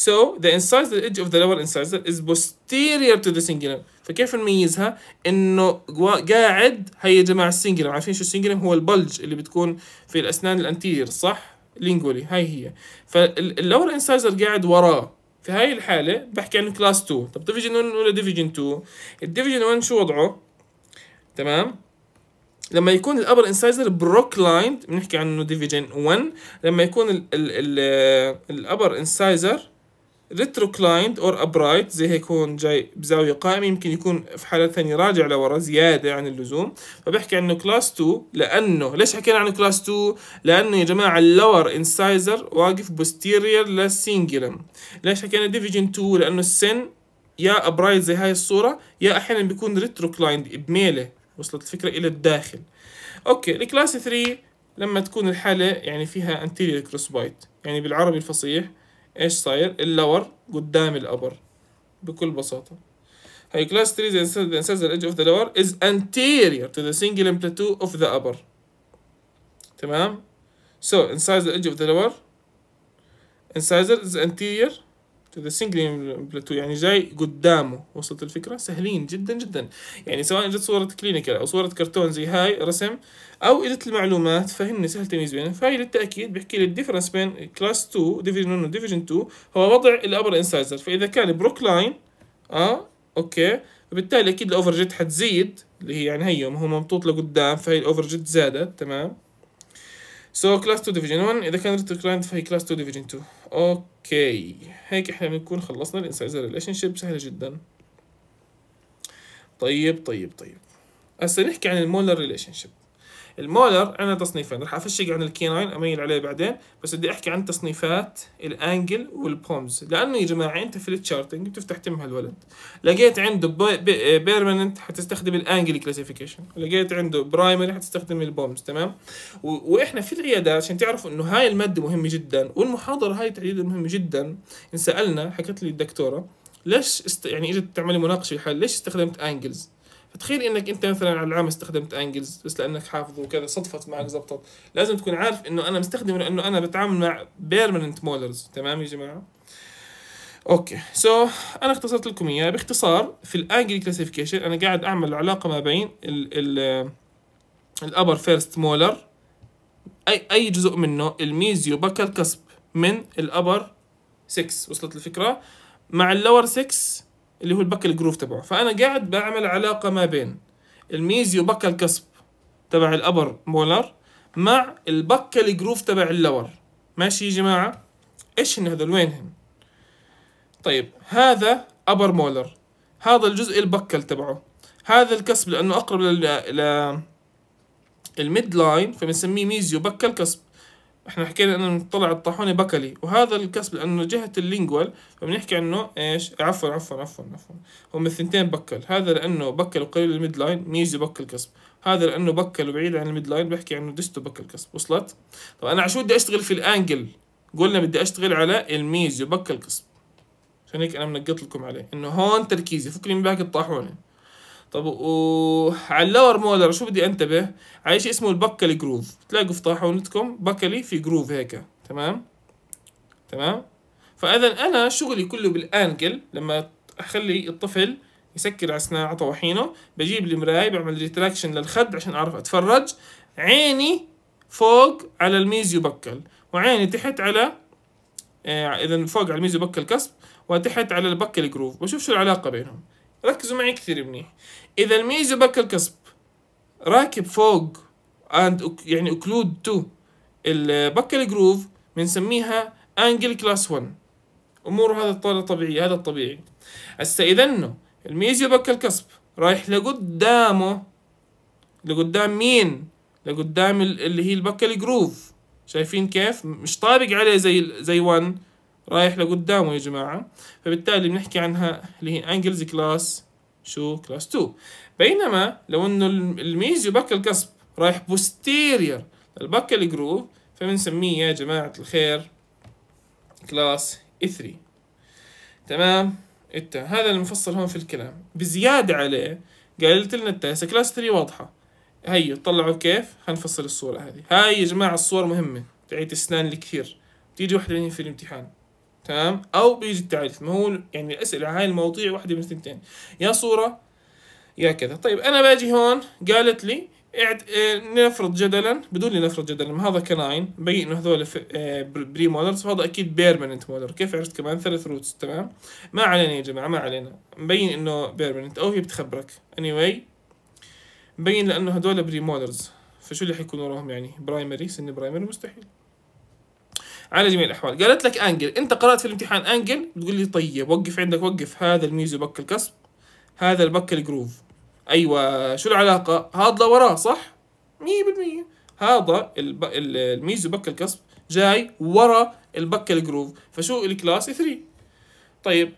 So the incisor edge of the lower incisor is posterior to the cingulum فكيف نميزها؟ انه قاعد هي يا جماعه السنجلم عارفين شو السنجلم هو البلج اللي بتكون في الاسنان الانتيرير صح؟ لينجولي هاي هي فاللور انسايزر قاعد وراه في هاي الحاله بحكي عن كلاس 2 طب ديفيجن 1 ولا ديفيجن 2 الديفيجن 1 شو وضعه تمام لما يكون الابر انسايزر بروك لايند بنحكي عنه ديفيجن 1 لما يكون الابر انسايزر ريتروكلايند اور ابرايت زي هيك هون جاي بزاويه قائمه يمكن يكون في حالة ثانيه راجع لورا زياده عن اللزوم فبحكي عنه كلاس 2 لانه ليش حكينا عنه كلاس 2 لانه يا جماعه اللور انسايزر واقف بوستيريور للسينجلم ليش حكينا ديفيجن 2 لانه السن يا ابرايت زي هاي الصوره يا احيانا بيكون ريتروكلايند بميله وصلت الفكره الى الداخل اوكي الكلاس 3 لما تكون الحاله يعني فيها anterior crossbite يعني بالعربي الفصيح ايش صاير اللور قدام الابر بكل بساطه هي class 3 the incisor edge of the lower is anterior to the single plateau of the upper تمام so the edge of the lower incisor is anterior ذا سنجل بلاتو يعني جاي قدامه وصلت الفكرة سهلين جدا جدا يعني سواء جت صورة كلينيكال أو صورة كرتون زي هاي رسم أو إجت المعلومات فهن سهل تمييز بينهم فهي للتأكيد بيحكي لي الديفرنس بين كلاس 2 ديفيجن 1 وديفيجن 2 هو وضع الأبر انسايزر فإذا كان بروك لاين أه أوكي فبالتالي أكيد الأوفر جيت حتزيد اللي هي يعني هي هو ممطوط لقدام فهي الأوفر جيت زادت تمام سو كلاس 2 ديفيجن 1 إذا كان ريتو كلاينت فهي كلاس 2 ديفيجن 2 اوكي هيك احنا بنكون خلصنا الانسايزر ريليشن شيب سهل جدا طيب طيب طيب هسه نحكي عن المولر ريليشن شيب المولر عندنا تصنيفين راح افشق عن الكيناين اميل عليه بعدين بس بدي احكي عن تصنيفات الانجل والبومز لانه يا جماعه انت في التشارتنج بتفتح تم هالولد لقيت عنده بي بيرمننت حتستخدم الانجل كلاسيفيكيشن لقيت عنده برايمري حتستخدم البومز تمام واحنا في العيادات عشان تعرفوا انه هاي الماده مهمه جدا والمحاضره هاي تحديدا مهمه جدا انسالنا حكت لي الدكتوره ليش است... يعني اجت تعملي مناقشه لحال ليش استخدمت انجلز تخيل انك انت مثلا على العام استخدمت انجلز بس لانك حافظه وكذا صدفت معك زبطت لازم تكون عارف انه انا مستخدمه لانه انا بتعامل مع بيرمننت مولرز تمام يا جماعه اوكي سو so, انا اختصرت لكم اياه باختصار في الانجل كلاسيفيكيشن انا قاعد اعمل علاقه ما بين ال الابر فيرست مولر اي اي جزء منه الميزيو بكر كسب من الابر 6 وصلت الفكره مع اللور 6 اللي هو البكل جروف تبعه فأنا قاعد بعمل علاقة ما بين الميزيو بكل كسب تبع الأبر مولر مع البكل جروف تبع اللور ماشي يا جماعة إيش هن هذول وينهم طيب هذا أبر مولر هذا الجزء البكل تبعه هذا الكسب لأنه أقرب لل... ل... الميد لاين فبنسميه ميزيو بكل كسب احنا حكينا انه طلع الطاحونه بكلي وهذا الكسب لانه جهه اللينجوال فبنحكي عنه ايش عفوا عفوا عفوا عفوا هم الثنتين بكل هذا لانه بكل قليل للميد لاين ميزه بكل كسب هذا لانه بكل وبعيد عن الميد لاين بحكي عنه ديستو بكل كسب وصلت طب انا شو بدي اشتغل في الانجل قلنا بدي اشتغل على الميزه بكل كسب عشان هيك انا منقط لكم عليه انه هون تركيزي فكني من باقي الطاحونه طب وعلى اللور مولر شو بدي انتبه على شيء اسمه البكلي جروف بتلاقوا في طاحونتكم بكلي في جروف هيك تمام تمام فاذا انا شغلي كله بالانجل لما اخلي الطفل يسكر اسنانه على طواحينه بجيب المرايه بعمل ريتراكشن للخد عشان اعرف اتفرج عيني فوق على الميزيو بكل وعيني تحت على آه، اذا فوق على الميزيو بكل كسب وتحت على البكل جروف بشوف شو العلاقه بينهم ركزوا معي كثير منيح اذا بك القصب راكب فوق اند يعني اوكلود تو البكة الجروف بنسميها انجل كلاس 1 اموره هذا الطالة هذا الطبيعي هسه اذا انه بك القصب رايح لقدامه لقدام مين لقدام اللي هي البكة الجروف شايفين كيف مش طابق عليه زي زي 1 رايح لقدامه يا جماعة فبالتالي بنحكي عنها اللي هي انجلز كلاس شو كلاس 2 بينما لو انه الميزيو بكل كسب رايح بوستيرير للبكل جروف فبنسميه يا جماعة الخير كلاس 3 e تمام انت هذا المفصل هون في الكلام بزيادة عليه قالت لنا التاسع كلاس 3 واضحة هي طلعوا كيف هنفصل الصورة هذه هاي يا جماعة الصور مهمة تعيد اسنان الكثير تيجي وحدة في الامتحان تمام او بيجي التعريف ما هو يعني الاسئله هاي المواضيع واحده من الثنتين يا صوره يا كذا طيب انا باجي هون قالت لي اعد آه، نفرض جدلا بدون نفرض جدلا ما هذا كناين مبين انه هذول آه، بري مودرز وهذا اكيد بيرمننت مودر كيف عرفت كمان ثلاث روتس تمام ما علينا يا جماعه ما علينا مبين انه بيرمننت او هي بتخبرك اني anyway مبين لانه هذول بري مودرز فشو اللي حيكون وراهم يعني برايمري سن برايمري مستحيل على جميع الاحوال قالت لك انجل انت قرات في الامتحان انجل بتقول لي طيب وقف عندك وقف هذا الميزو بك الكسب هذا البك الجروف ايوه شو العلاقه هذا وراه صح 100% هذا الميزو بك الكسب جاي ورا البك الجروف فشو الكلاس 3 طيب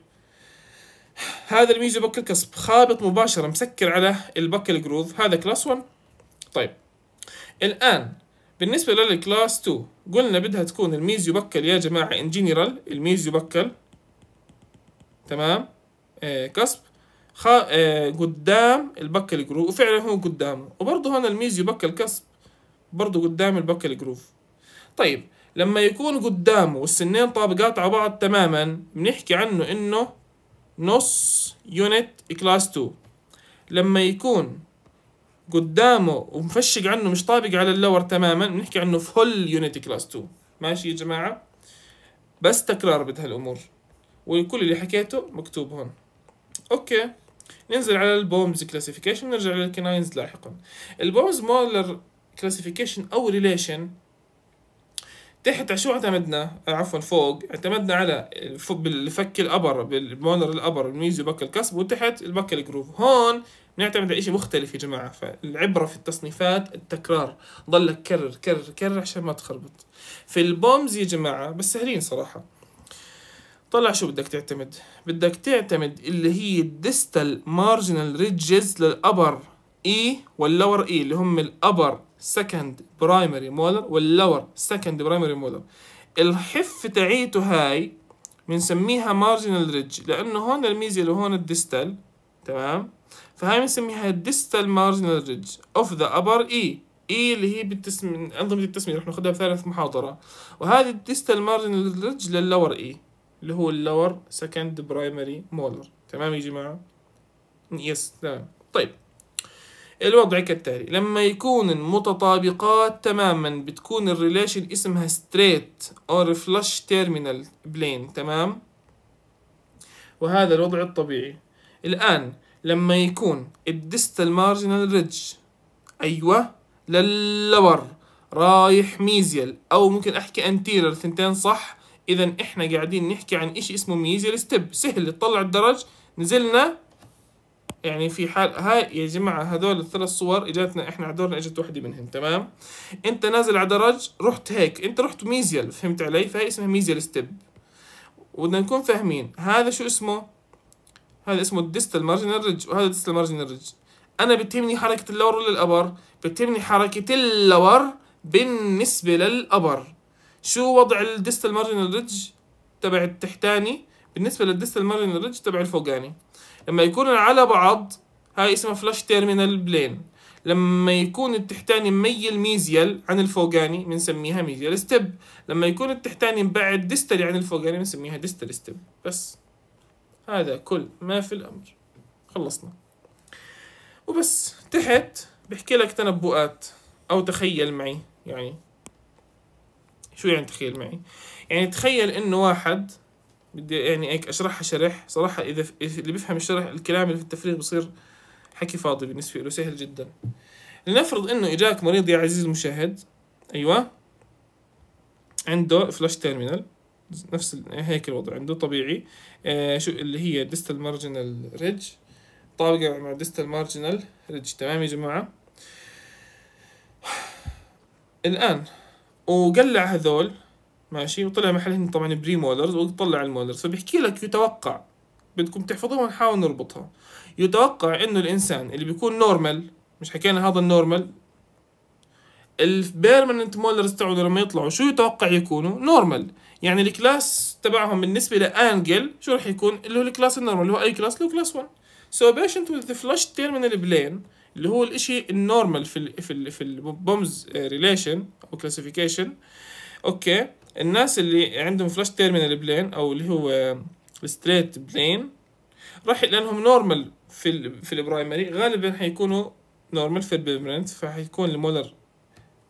هذا الميزو بك الكسب خابط مباشره مسكر على البك الجروف هذا كلاس 1 طيب الان بالنسبة للكلاس 2 قلنا بدها تكون الميزيو بكل يا جماعة ان جنرال الميزيو بكل تمام آه كسب خا آه قدام البكل جروف وفعلا هو قدامه وبرضه هون الميزيو بكل كسب برضه قدام البكل جروف طيب لما يكون قدامه والسنين طابقات على بعض تماما بنحكي عنه انه نص يونت كلاس 2 لما يكون قدامه ومفشق عنه مش طابق على اللور تماما بنحكي عنه فول يونيتي كلاس 2 ماشي يا جماعه بس تكرار بدها الأمور وكل اللي حكيته مكتوب هون اوكي ننزل على البومز كلاسيفيكيشن ونرجع للكناينز لاحقا البومز مولر كلاسيفيكيشن او ريليشن تحت شو اعتمدنا آه، عفوا فوق اعتمدنا على بالفك الابر بالبونر الابر الميزو بك الكسب وتحت البك الجروف هون بنعتمد على شيء مختلف يا جماعه فالعبره في التصنيفات التكرار ضلك كرر كرر كرر عشان ما تخربط في البومز يا جماعه بس سهلين صراحه طلع شو بدك تعتمد بدك تعتمد اللي هي الديستال مارجنال ريدجز للابر اي واللور اي اللي هم الابر second primary molar واللور second primary molar الحف تاعيته هاي بنسميها marginal ridge لأنه هون الميزيال وهون الديستال تمام فهاي بنسميها الديستال marginal ridge of the upper E E اللي هي بالتسم أنظمة التسمية رح ناخذها بثالث محاضرة وهذه الديستال marginal ridge لللور E اللي هو اللور second primary molar تمام يا جماعة؟ يس تمام طيب الوضع كالتالي لما يكون متطابقات تماما بتكون الريليشن اسمها ستريت اور فلاش تيرمينال بلين تمام وهذا الوضع الطبيعي الآن لما يكون الديستال مارجنال ريدج أيوة للور رايح ميزيال أو ممكن أحكي أنتيرر ثنتين صح إذا إحنا قاعدين نحكي عن إشي اسمه ميزيال ستيب سهل تطلع الدرج نزلنا يعني في حال هاي يا جماعه هذول الثلاث صور اجتنا احنا على دورنا اجت وحده منهم تمام انت نازل على درج رحت هيك انت رحت ميزيال فهمت علي فهي اسمها ميزيال ستيب وبدنا نكون فاهمين هذا شو اسمه هذا اسمه الديستال مارجنال ريدج وهذا الديستال مارجنال ريدج انا بتهمني حركه اللور ولا الابر بتهمني حركه اللور بالنسبه للابر شو وضع الديستال مارجنال ريدج تبع التحتاني بالنسبه للديستال مارجنال ريدج تبع الفوقاني لما يكونوا على بعض هاي اسمها فلاش تيرمينال بلين لما يكون التحتاني ميل ميزيال عن الفوقاني بنسميها ميزيال ستيب لما يكون التحتاني مبعد ديستري عن الفوقاني بنسميها ديستري ستيب بس هذا كل ما في الأمر خلصنا وبس تحت بحكي لك تنبؤات أو تخيل معي يعني شو يعني تخيل معي يعني تخيل إنه واحد بدي يعني هيك اشرحها شرح صراحة اذا اللي بيفهم الشرح الكلام اللي في التفريغ بصير حكي فاضي بالنسبة له سهل جدا لنفرض انه اجاك مريض يا عزيزي المشاهد ايوه عنده فلاش تيرمينال نفس هيك الوضع عنده طبيعي آه شو اللي هي ديستال مارجنال ريدج طابقة مع ديستال مارجنال ريدج تمام يا جماعة الآن وقلع هذول ماشي وطلع محلهن طبعا بري مولرز وطلع المولرز فبيحكي لك يتوقع بدكم تحفظوها ونحاول نربطها يتوقع انه الانسان اللي بيكون نورمال مش حكينا هذا النورمال البيرمننت مولرز تاعهم لما يطلعوا شو يتوقع يكونوا نورمال يعني الكلاس تبعهم بالنسبه لانجل شو راح يكون اللي هو الكلاس النورمال اللي هو اي كلاس اللي هو كلاس 1 سو بيشنت with the flushed terminal plane اللي هو الاشي النورمال في الـ في الـ في البومز ريليشن او كلاسيفيكيشن اوكي الناس اللي عندهم فلاش تيرمينال بلين او اللي هو ستريت بلين راح لانهم نورمال في ال في البرايمري غالبا حيكونوا نورمال في البيرمننت فحيكون المولر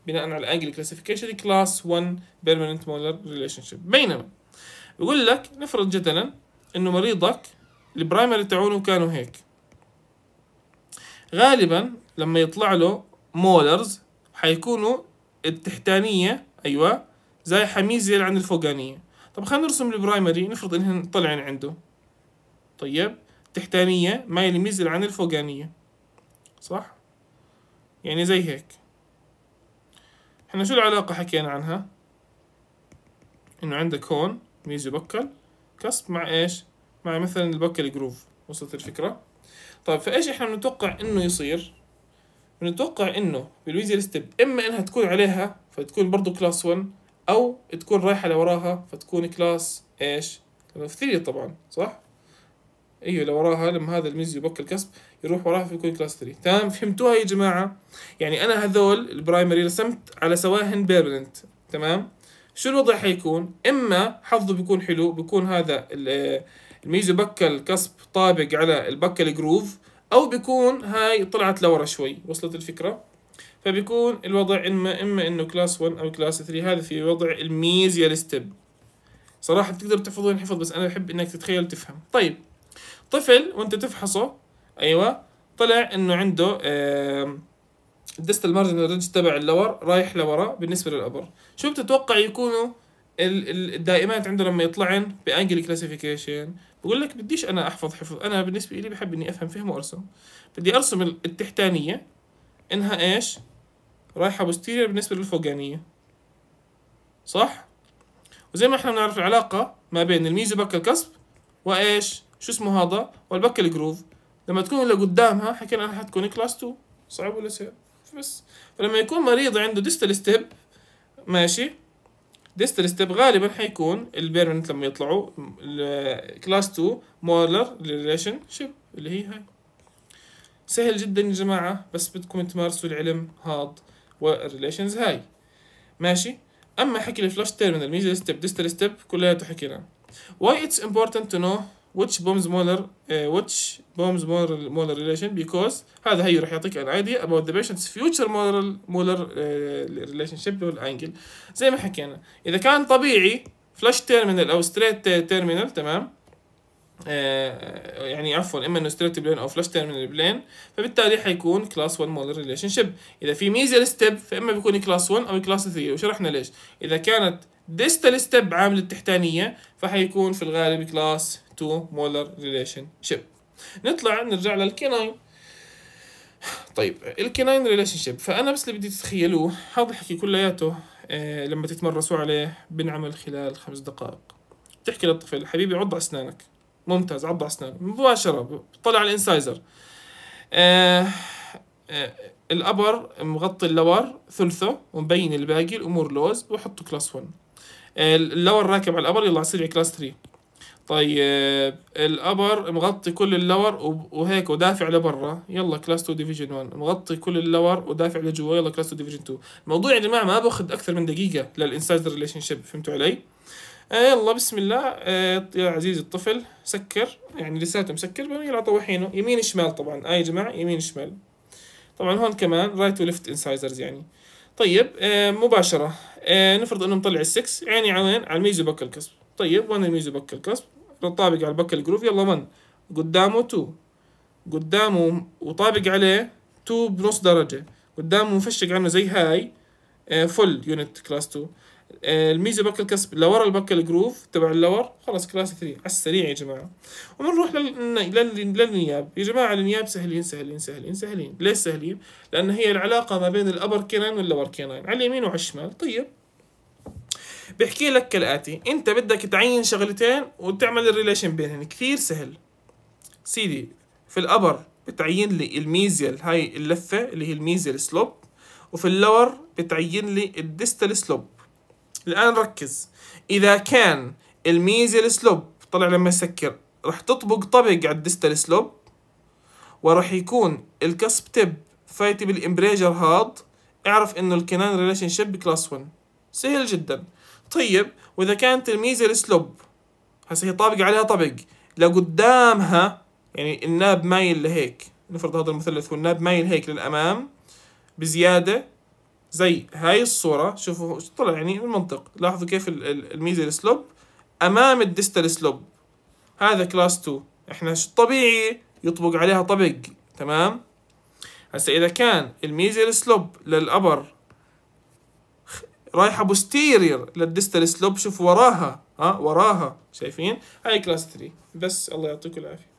بناء على الانجل كلاسيفيكيشن كلاس 1 بيرمننت مولر ريليشن شيب بينما بقول لك نفرض جدلا انه مريضك البرايمري تاعونه كانوا هيك غالبا لما يطلع له مولرز حيكونوا التحتانيه ايوه زي حميز زي عند الفوقانية طب خلينا نرسم البرايمري نفرض إنهن طلعن عنده طيب تحتانية مايل ميزل عن الفوقانية صح يعني زي هيك احنا شو العلاقة حكينا عنها انه عندك هون ميزة بكل كسب مع ايش مع مثلا البكل جروف وصلت الفكرة طيب فايش احنا بنتوقع انه يصير بنتوقع انه بالفيزيال ستيب اما انها تكون عليها فتكون برضو كلاس 1 او تكون رايحه لوراها فتكون كلاس ايش ثري 3 طبعا صح ايوه لوراها لما هذا الميز يبك الكسب يروح وراها فيكون كلاس 3 تمام فهمتوها يا جماعه يعني انا هذول البرايمري رسمت على سواهن بيرمننت تمام شو الوضع حيكون اما حظه بيكون حلو بيكون هذا الميزو بكل كسب طابق على البكل جروف او بيكون هاي طلعت لورا شوي وصلت الفكره فبيكون الوضع إما إما إنه كلاس 1 أو كلاس 3 هذا في وضع الميزيال ستيب صراحة بتقدر تحفظه الحفظ بس أنا بحب إنك تتخيل وتفهم طيب طفل وأنت تفحصه أيوه طلع إنه عنده الديستال مارجنال ريدج تبع اللور رايح لورا بالنسبة للأبر شو بتتوقع يكونوا الدائمات عنده لما يطلعن بانجل كلاسيفيكيشن بقول لك بديش انا احفظ حفظ انا بالنسبه لي بحب اني افهم فهم وارسم بدي ارسم التحتانيه انها ايش رايحة بوستيريور بالنسبة للفوقانية صح؟ وزي ما احنا بنعرف العلاقة ما بين بك كسب وايش؟ شو اسمه هذا؟ والبك جروف لما تكون اللي قدامها حكينا انها حتكون كلاس 2 صعب ولا سهل؟ بس فلما يكون مريض عنده ديستال ستيب ماشي ديستال ستيب غالبا حيكون البيرمنت لما يطلعوا كلاس 2 مولر ريليشن شيب اللي هي هاي سهل جدا يا جماعة بس بدكم تمارسوا العلم هاد والريليشنز هاي ماشي اما حكي الفلاش تيرمينال ميجر ستيب ديستال ستيب كلياته حكينا why it's important to know which bombs molar uh, which bombs molar molar relation because هذا هي راح يعطيك an idea about the patient's future molar molar uh, relationship والانجل زي ما حكينا اذا كان طبيعي فلاش تيرمينال او ستريت تيرمينال تمام آه، يعني عفوا اما انه ستريت بلين او فلاش تيرمينال بلين فبالتالي حيكون كلاس 1 مولر ريليشن شيب اذا في ميزل ستيب فاما بيكون كلاس 1 او كلاس 3 وشرحنا ليش اذا كانت ديستال ستيب عامل التحتانيه فحيكون في الغالب كلاس 2 مولر ريليشن شيب نطلع نرجع للكيناين طيب الكيناين ريليشن شيب فانا بس اللي بدي تتخيلوه هذا الحكي كلياته آه، لما تتمرسوا عليه بنعمل خلال خمس دقائق تحكي للطفل حبيبي عض اسنانك ممتاز عض اسنان مباشره طلع الانسايزر آه، آه، الابر مغطي اللور ثلثه ومبين الباقي الامور لوز وحطه كلاس 1 آه، اللور راكب على الابر يلا يصير كلاس 3 طيب الابر مغطي كل اللور وهيك ودافع لبرا يلا كلاس 2 ديفيجن 1 مغطي كل اللور ودافع لجوا يلا كلاس 2 ديفيجن 2 الموضوع يا جماعه ما باخذ اكثر من دقيقه للانسايدر ريليشن شيب فهمتوا علي؟ آه، يلا بسم الله آه، يا عزيزي الطفل سكر يعني لساته مسكر يلعب طوحينه يمين شمال طبعا اي آه، يا جماعة يمين شمال طبعا هون كمان رايت وليفت انسايزرز يعني طيب آه مباشرة آه نفرض انه مطلع السكس عيني على وين على الميزو بكل كسب طيب وين الميزو بكل كسب طابق على البكل جروف يلا ون قدامه 2 قدامه وطابق عليه 2 بنص درجة قدامه مفشق عنه زي هاي آه فل يونت كلاس 2 آه، الميزو باكل كسب لورا الباكل الجروف تبع اللور خلص كلاس 3 على السريع يا جماعه وبنروح لل... لل... للنياب يا جماعه النياب سهلين سهلين سهلين سهلين ليش سهلين لان هي العلاقه ما بين الابر كينين واللور كينين على اليمين وعلى الشمال طيب بحكي لك كالاتي انت بدك تعين شغلتين وتعمل الريليشن بينهن كثير سهل سيدي في الابر بتعين لي الميزيال هاي اللفه اللي هي الميزيال سلوب وفي اللور بتعين لي الديستال سلوب الآن ركز إذا كان الميزة السلوب طلع لما يسكر راح تطبق طبق على الديستال سلوب وراح يكون الكسب تب فايتي بالإمبريجر هاد اعرف إنه الكنان ريليشن شيب كلاس 1 سهل جدا طيب وإذا كانت الميزة السلوب هسه هي طابق عليها طبق لقدامها يعني الناب مايل لهيك نفرض هذا المثلث والناب مايل هيك للأمام بزيادة زي هاي الصورة شوفوا طلع يعني المنطق لاحظوا كيف الميزة السلوب أمام الديستال سلوب هذا كلاس 2 احنا الطبيعي يطبق عليها طبق تمام هسا إذا كان الميزيال سلوب للأبر رايحة بوستيرير للديستال سلوب شوف وراها ها وراها شايفين هاي كلاس 3 بس الله يعطيكم العافية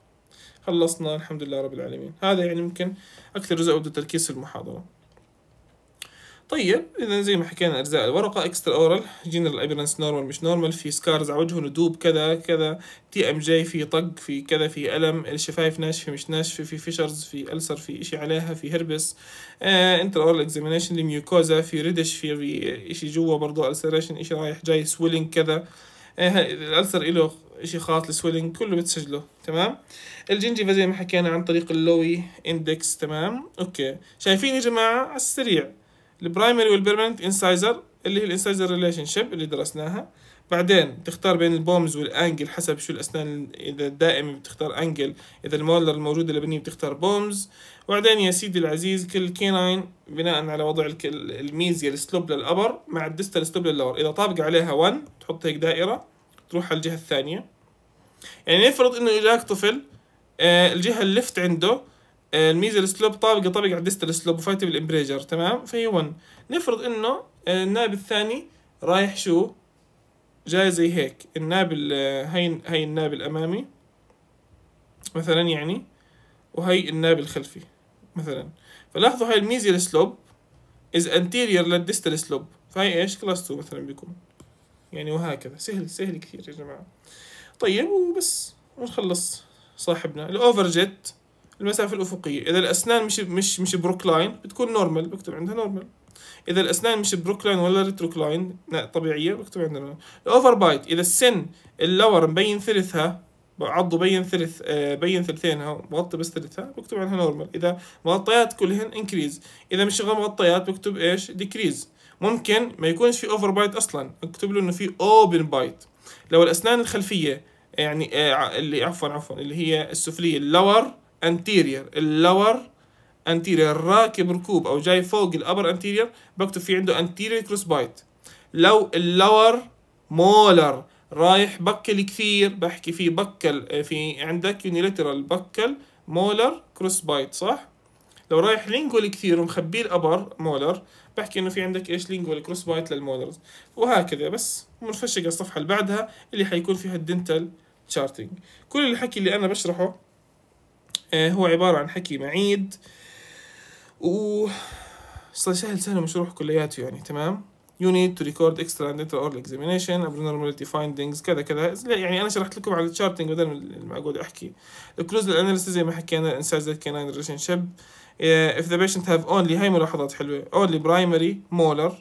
خلصنا الحمد لله رب العالمين هذا يعني ممكن أكثر جزء بده تركيز في المحاضرة طيب اذا زي ما حكينا اجزاء الورقه اكسترا اورال جنرال ابيرنس نورمال مش نورمال في سكارز على وجهه ندوب كذا كذا تي ام جي في طق في كذا في الم الشفايف ناشفه مش ناشفه في فيشرز في السر في اشي عليها في هربس آه انتر اورال اكزامينشن لميوكوزا في ريدش في, شيء اشي جوا برضه السريشن اشي رايح جاي سويلينج كذا الالسر له شيء خاص السويلنج كله بتسجله تمام الجنجيفا زي ما حكينا عن طريق اللوي اندكس تمام اوكي شايفين يا جماعه على السريع البرايمري والبيرمننت انسايزر اللي هي الانسايزر ريليشن شيب اللي درسناها بعدين تختار بين البومز والانجل حسب شو الاسنان اذا الدائم بتختار انجل اذا المولر اللي لبنيه بتختار بومز وبعدين يا سيدي العزيز كل كيناين بناء على وضع الميزيا السلوب للابر مع الدستال سلوب للور اذا طابق عليها 1 تحط هيك دائره تروح على الجهه الثانيه يعني نفرض انه اجاك طفل آه، الجهه اللفت عنده آه، الميزه سلوب طابقه طابقه على الديستال سلوب وفايته بالامبريجر تمام فهي 1 نفرض انه آه، الناب الثاني رايح شو جاي زي هيك الناب هي آه، هي الناب الامامي مثلا يعني وهي الناب الخلفي مثلا فلاحظوا هاي الميزه سلوب از انتيرير للديستال سلوب فهي ايش كلاس 2 مثلا بيكون يعني وهكذا سهل سهل كثير يا جماعه طيب وبس ونخلص صاحبنا الاوفر جيت المسافه الافقيه اذا الاسنان مش مش مش بروكلاين بتكون نورمال بكتب عندها نورمال اذا الاسنان مش بروكلاين ولا ريتروكلاين لا طبيعيه بكتب عندها نورمال الاوفر بايت اذا السن اللور مبين ثلثها عضه بين ثلث آه، بين ثلثينها مغطي بس ثلثها بكتب عنها نورمال اذا مغطيات كلهن انكريز اذا مش غير مغطيات بكتب ايش ديكريز ممكن ما يكونش في اوفر بايت اصلا اكتب له انه في اوبن بايت لو الاسنان الخلفيه يعني آه، اللي عفوا عفوا اللي هي السفليه اللور anterior اللور anterior راكب ركوب او جاي فوق الابر anterior بكتب في عنده anterior cross bite لو اللور مولر رايح بكل كثير بحكي في بكل في عندك يونيلاترال بكل مولر كروس بايت صح لو رايح لينجول كثير ومخبيه الابر مولر بحكي انه في عندك ايش لينجول كروس بايت للمولرز وهكذا بس بنفشق الصفحه اللي بعدها اللي حيكون فيها الدنتال تشارتنج كل الحكي اللي انا بشرحه هو عبارة عن حكي معيد و سهل سهل مشروع كلياته يعني تمام you need to record extra and oral examination abnormality findings كذا كذا يعني انا شرحت لكم على التشارتنج بدل ما اقعد احكي الكلوز الاناليسيس زي ما حكينا الانسايز كانين ريليشن if the patient have only هاي ملاحظات حلوه only primary molar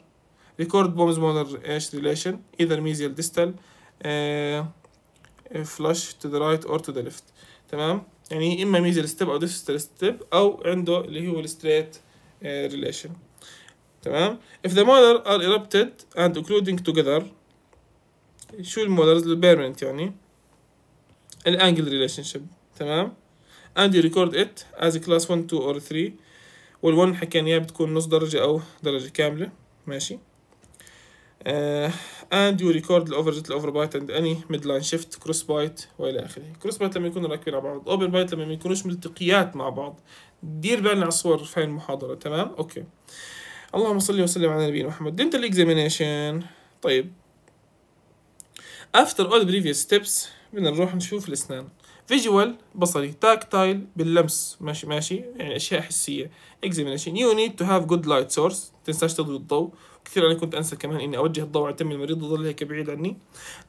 record bones molar ايش relation either mesial distal uh, flush to the right or to the left تمام يعني إيه، اما ميزل ستيب او ديستال ستيب او عنده اللي هو الستريت ريليشن آه، تمام if the molars are erupted and occluding together شو المولرز البيرمنت يعني الانجل ريليشن شيب تمام and you record it as a class 1 2 or 3 وال1 حكينا اياها بتكون نص درجة او درجة كاملة ماشي اند يو ريكورد الاوفر جيت الاوفر بايت اند اني ميد لاين شيفت كروس بايت والى اخره كروس بايت لما يكونوا راكبين على بعض اوبن بايت لما ما يكونوش ملتقيات مع بعض دير بالنا على الصور في هاي المحاضره تمام اوكي اللهم صل وسلم على نبينا محمد دنتال examination طيب افتر اول بريفيوس ستيبس بدنا نروح نشوف الاسنان فيجوال بصري تاكتايل باللمس ماشي ماشي يعني اشياء حسيه اكزيمينشن يو نيد تو هاف جود لايت سورس تنساش تضوي الضوء كثير انا كنت انسى كمان اني اوجه الضوء على تم المريض يضل هيك بعيد عني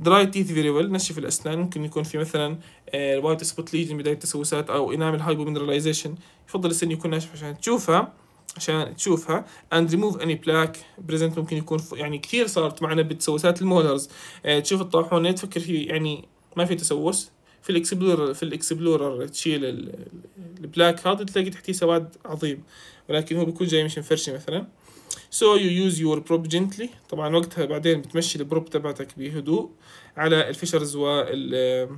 دراي تيث فيري ويل نشف الاسنان ممكن يكون في مثلا الوايت سبوت ليجن بدايه التسوسات او انامل هايبو مينراليزيشن يفضل السن يكون ناشف عشان تشوفها عشان تشوفها اند ريموف اني بلاك بريزنت ممكن يكون يعني كثير صارت معنا بتسوسات المولرز آه، تشوف الطاحونه تفكر فيه يعني ما في تسوس في الاكسبلورر في الاكسبلورر تشيل البلاك هذا تلاقي تحتيه سواد عظيم ولكن هو بيكون جاي مش مفرشي مثلا سو يو يوز يور بروب جنتلي طبعا وقتها بعدين بتمشي البروب تبعتك بهدوء على الفيشرز وال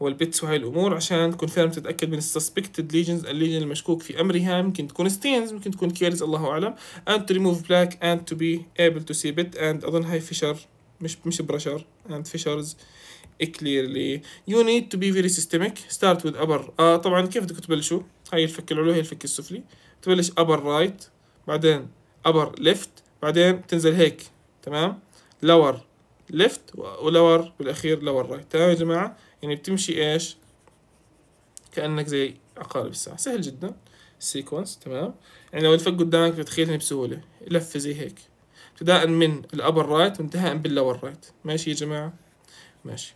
والبيتس وهاي الامور عشان تكونفيرم تتاكد من السسبكتد ليجنز الليجن المشكوك في امرها ممكن تكون ستينز ممكن تكون كيرز الله اعلم and to remove black and to be able to see bit and اظن هاي فيشر مش مش برشر and فيشرز clearly you need to be very systemic start with upper آه طبعا كيف بدكم تبلشوا هاي الفك العلوي هي الفك السفلي تبلش upper right بعدين upper left بعدين تنزل هيك تمام lower left ولور بالاخير lower right تمام يا جماعه يعني بتمشي ايش كانك زي عقارب الساعه سهل جدا سيكونس تمام يعني لو الفك قدامك بتخيلها بسهوله لفه زي هيك ابتداء من الابر رايت وانتهاء باللور رايت ماشي يا جماعه ماشي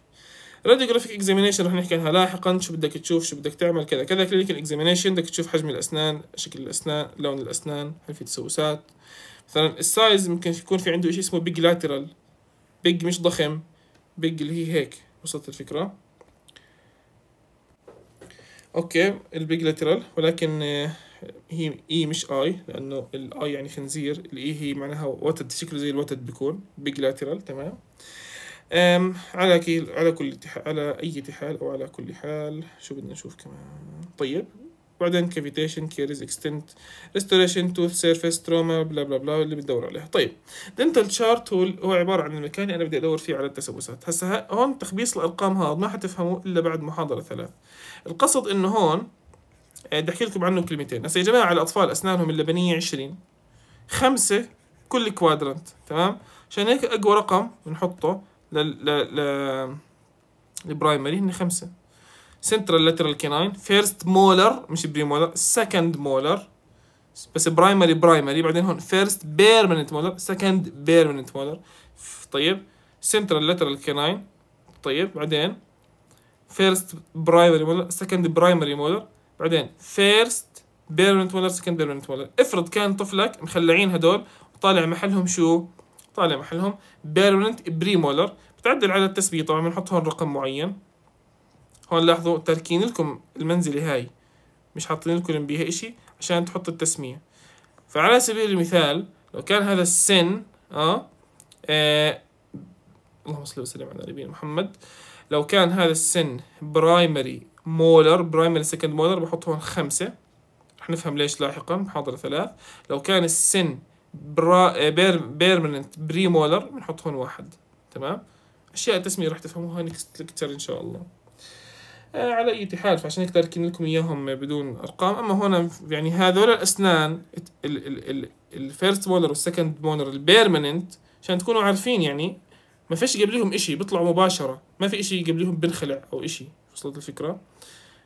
راديوجرافيك اكزامينيشن رح نحكي عنها لاحقا شو بدك تشوف شو بدك تعمل كذا كذا كلينيكال اكزامينيشن بدك تشوف حجم الاسنان شكل الاسنان لون الاسنان هل في تسوسات مثلا السايز ممكن يكون في عنده شيء اسمه بيج لاترال بيج مش ضخم بيج اللي هي هيك وصلت الفكره اوكي البيج لاترال ولكن آه، هي اي e مش اي لانه الاي يعني خنزير الاي e هي معناها وتد شكله زي الوتد بيكون بيج لاترال تمام على كل على كل على اي حال او على كل حال شو بدنا نشوف كمان طيب بعدين كافيتيشن كيرز اكستنت ريستوريشن توث سيرفيس تروما بلا بلا بلا اللي بتدور عليها طيب دنتال شارت هو هو عباره عن المكان اللي انا بدي ادور فيه على التسوسات هسه هون تخبيص الارقام هذا ما حتفهموا الا بعد محاضره ثلاث القصد انه هون أه، بدي احكي لكم عنه كلمتين هسه يا جماعه على الاطفال اسنانهم اللبنيه 20 خمسه كل كوادرنت تمام عشان هيك اقوى رقم بنحطه لل لل البرايمري هن خمسة سنترال لاترال كيناين فيرست مولر مش بري مولر سكند مولر بس برايمري برايمري بعدين هون فيرست بيرمننت مولر سكند بيرمننت مولر طيب سنترال لاترال كيناين طيب بعدين فيرست برايمري مولر سكند برايمري مولر بعدين فيرست بيرمننت مولر سكند بيرمننت مولر افرض كان طفلك مخلعين هدول وطالع محلهم شو طالع محلهم بيرمننت مولر بتعدل على التثبيت طبعا بنحط هون رقم معين هون لاحظوا تركين لكم المنزلة هاي مش حاطين لكم بيها اشي عشان تحط التسمية فعلى سبيل المثال لو كان هذا السن اه, آه اللهم صل وسلم على نبينا محمد لو كان هذا السن برايمري مولر برايمري سكند مولر بحط هون خمسة رح نفهم ليش لاحقا محاضرة ثلاث لو كان السن برا بير بيرمننت بري مولر بنحط هون واحد تمام اشياء التسميه راح تفهموها نكست ان شاء الله آه، على اي حال فعشان هيك تاركين لكم اياهم بدون ارقام اما هون يعني هذول الاسنان الفيرست مولر والسكند مولر البيرمننت عشان تكونوا عارفين يعني ما فيش قبلهم إشي بيطلعوا مباشرة ما في إشي قبلهم بنخلع أو إشي وصلت الفكرة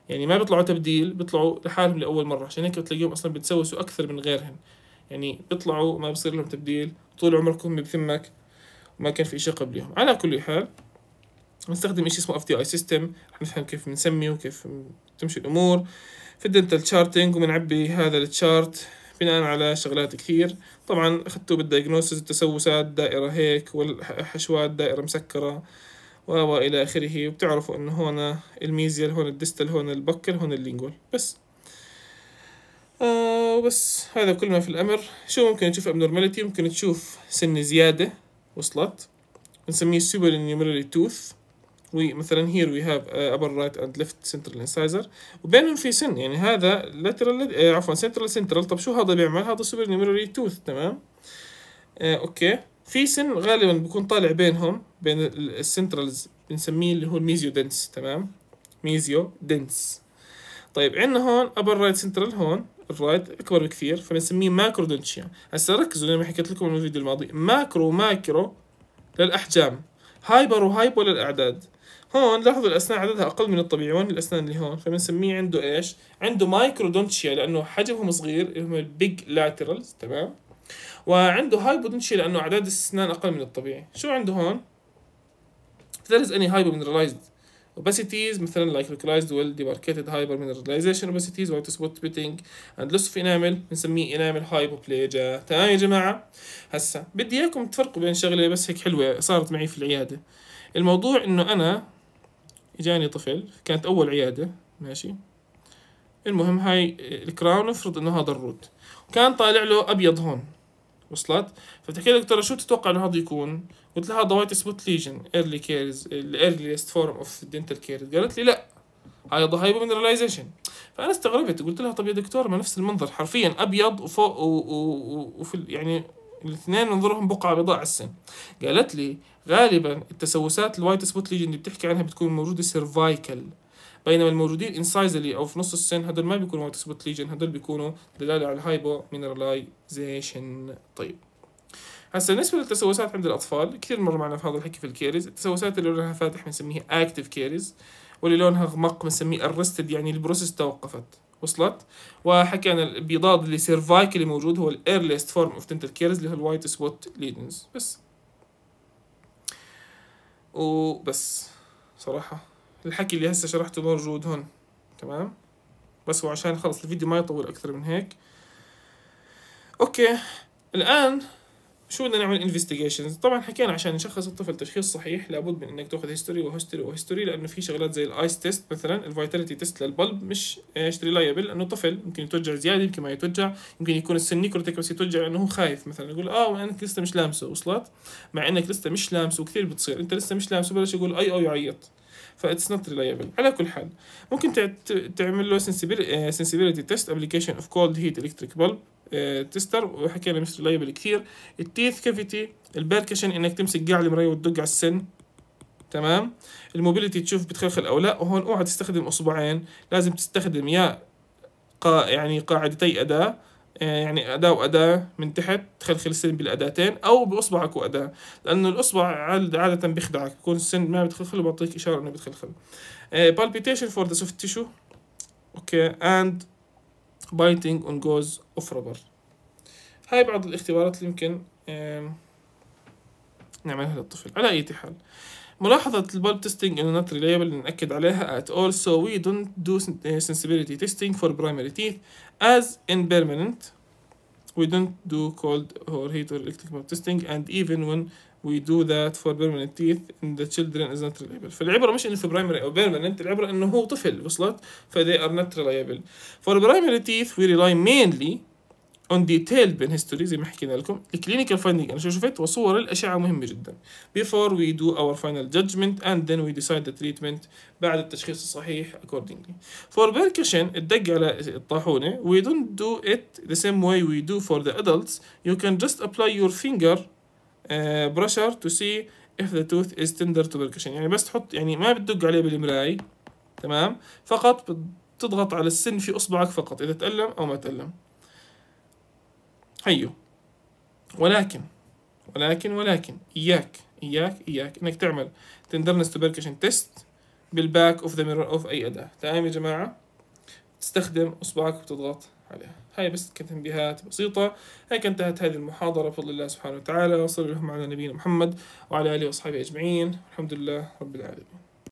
يعني ما بيطلعوا تبديل بيطلعوا لحالهم لأول مرة عشان هيك بتلاقيهم أصلا بتسوسوا أكثر من غيرهم يعني بيطلعوا ما بصير لهم تبديل طول عمركم بثمك وما كان في شيء قبلهم على كل حال بنستخدم شيء اسمه اف تي اي سيستم رح نفهم كيف بنسمي وكيف تمشي الامور في الدنتال تشارتنج وبنعبي هذا التشارت بناء على شغلات كثير طبعا اخذته بالدياجنوسز التسوسات دائره هيك والحشوات دائره مسكره و الى اخره وبتعرفوا انه هون الميزيال هون الدستل هون البكل هون اللينجول بس آه، وبس هذا كل ما في الأمر شو ممكن تشوف abnormality ممكن تشوف سن زيادة وصلت بنسميه supernumerary tooth ومثلا هير وي هاف ابر رايت اند ليفت سنترال انسايزر وبينهم في سن يعني هذا لاترال آه، عفوا سنترال سنترال طب شو هذا بيعمل هذا سوبر نيميروري توث تمام آه، اوكي في سن غالبا بكون طالع بينهم بين السنترالز بنسميه اللي هو الميزيو دنس تمام ميزيو دنس طيب عندنا هون ابر رايت سنترال هون الرايد اكبر بكثير فبنسميه ماكرو دونتشيا هسه ركزوا لما حكيت لكم بالفيديو الماضي ماكرو ماكرو للاحجام هايبر وهايبو للاعداد هون لاحظوا الاسنان عددها اقل من الطبيعي وين الاسنان اللي هون فبنسميه عنده ايش عنده مايكرو دونتشيا لانه حجمهم صغير اللي هم البيج لاترالز تمام وعنده هايبو هايبودنشيا لانه اعداد الاسنان اقل من الطبيعي شو عنده هون there is any hypermineralized opacities مثلا like localized well demarcated hyper mineralization opacities white spot pitting and loss of enamel بنسميه enamel hypoplasia تمام يا جماعه هسا بدي اياكم تفرقوا بين شغله بس هيك حلوه صارت معي في العياده الموضوع انه انا اجاني طفل كانت اول عياده ماشي المهم هاي الكراون افرض انه هذا الروت وكان طالع له ابيض هون وصلت فبتحكي لي دكتورة شو تتوقع انه هذا يكون قلت لها هذا وايت سبوت ليجن ايرلي كيرز الايرليست فورم اوف دنتال كيرز قالت لي لا هاي ضهايبه من ريلايزيشن فانا استغربت قلت لها طب يا دكتور ما نفس المنظر حرفيا ابيض وفوق وفي يعني الاثنين منظرهم بقعة بيضاء على السن قالت لي غالبا التسوسات الوايت سبوت ليجن اللي بتحكي عنها بتكون موجودة سيرفايكال بينما الموجودين انسايزلي او في نص السن هدول ما بيكونوا مكتسبت ليجن هدول بيكونوا دلاله على الهايبو مينرالايزيشن طيب هسا بالنسبه للتسوسات عند الاطفال كثير مر معنا في هذا الحكي في الكيرز التسوسات اللي لونها فاتح بنسميها اكتف كيرز واللي لونها غمق بنسميه ارستد يعني البروسيس توقفت وصلت وحكينا البيضاض اللي سيرفايك اللي موجود هو الايرليست فورم اوف دنتال كيرز اللي هو الوايت سبوت ليدنز بس وبس صراحه الحكي اللي هسه شرحته موجود هون تمام بس هو عشان خلص الفيديو ما يطول اكثر من هيك اوكي الان شو بدنا نعمل انفستيجيشنز طبعا حكينا عشان نشخص الطفل تشخيص صحيح لابد من انك تاخذ هيستوري وهيستوري وهيستوري لانه في شغلات زي الايس تيست مثلا الفيتاليتي تيست للبلب مش ايش ريلايبل لانه طفل ممكن يتوجع زياده يمكن ما يتوجع يمكن يكون السن نيكروتيك بس يتوجع لانه هو خايف مثلا يقول اه وانك لسه مش لامسه وصلت مع انك لسه مش لامسه وكثير بتصير انت لسه مش لامسه بلش يقول اي او يعيط فاتس نوت ريلايبل على كل حال ممكن تعمل له سنسبيليتي تيست ابلكيشن اوف كولد هيت الكتريك بلب تستر وحكينا مش ريلايبل كثير التيث كافيتي البيركشن انك تمسك قاع المرايه وتدق على السن تمام الموبيليتي تشوف بتخلخل او لا وهون اوعى تستخدم اصبعين لازم تستخدم يا قا يعني قاعدتي اداه آه، يعني أداة وأداة من تحت تخلخل السن بالأداتين أو بإصبعك وأداة لأنه الإصبع عادة بيخدعك بكون السن ما بتخلخل وبعطيك إشارة إنه بتخلخل آه، palpitation for the soft tissue أوكي and biting on جوز of rubber هاي بعض الاختبارات اللي يمكن نعملها للطفل على أي حال ملاحظة البالب تيستينج انه نات ريلايبل نأكد عليها at all so we don't do sensibility testing for primary teeth as in permanent we don't do cold or heat or electric bulb testing and even when we do that for permanent teeth in the children is not reliable فالعبرة مش انه في primary او permanent العبرة انه هو طفل وصلت ف they are not reliable for primary teeth we rely mainly اون ديتيلد بين هيستوري زي ما حكينا لكم الكلينيكال فايندينج انا شو شفت وصور الاشعه مهمه جدا before we do our final judgment and then we decide the treatment بعد التشخيص الصحيح accordingly for percussion الدق على الطاحونه we don't do it the same way we do for the adults you can just apply your finger uh, pressure to see if the tooth is tender to percussion يعني بس تحط يعني ما بتدق عليه بالمراي تمام فقط بتضغط على السن في اصبعك فقط اذا تألم او ما تألم حيو أيوه. ولكن ولكن ولكن إياك إياك إياك إنك تعمل تندرنس تبركشن تيست بالباك أوف ذا ميرور أوف أي أداة تمام يا جماعة تستخدم إصبعك وتضغط عليها هاي بس كتنبيهات بسيطة هيك انتهت هذه المحاضرة بفضل الله سبحانه وتعالى وصلى الله على نبينا محمد وعلى آله وأصحابه أجمعين الحمد لله رب العالمين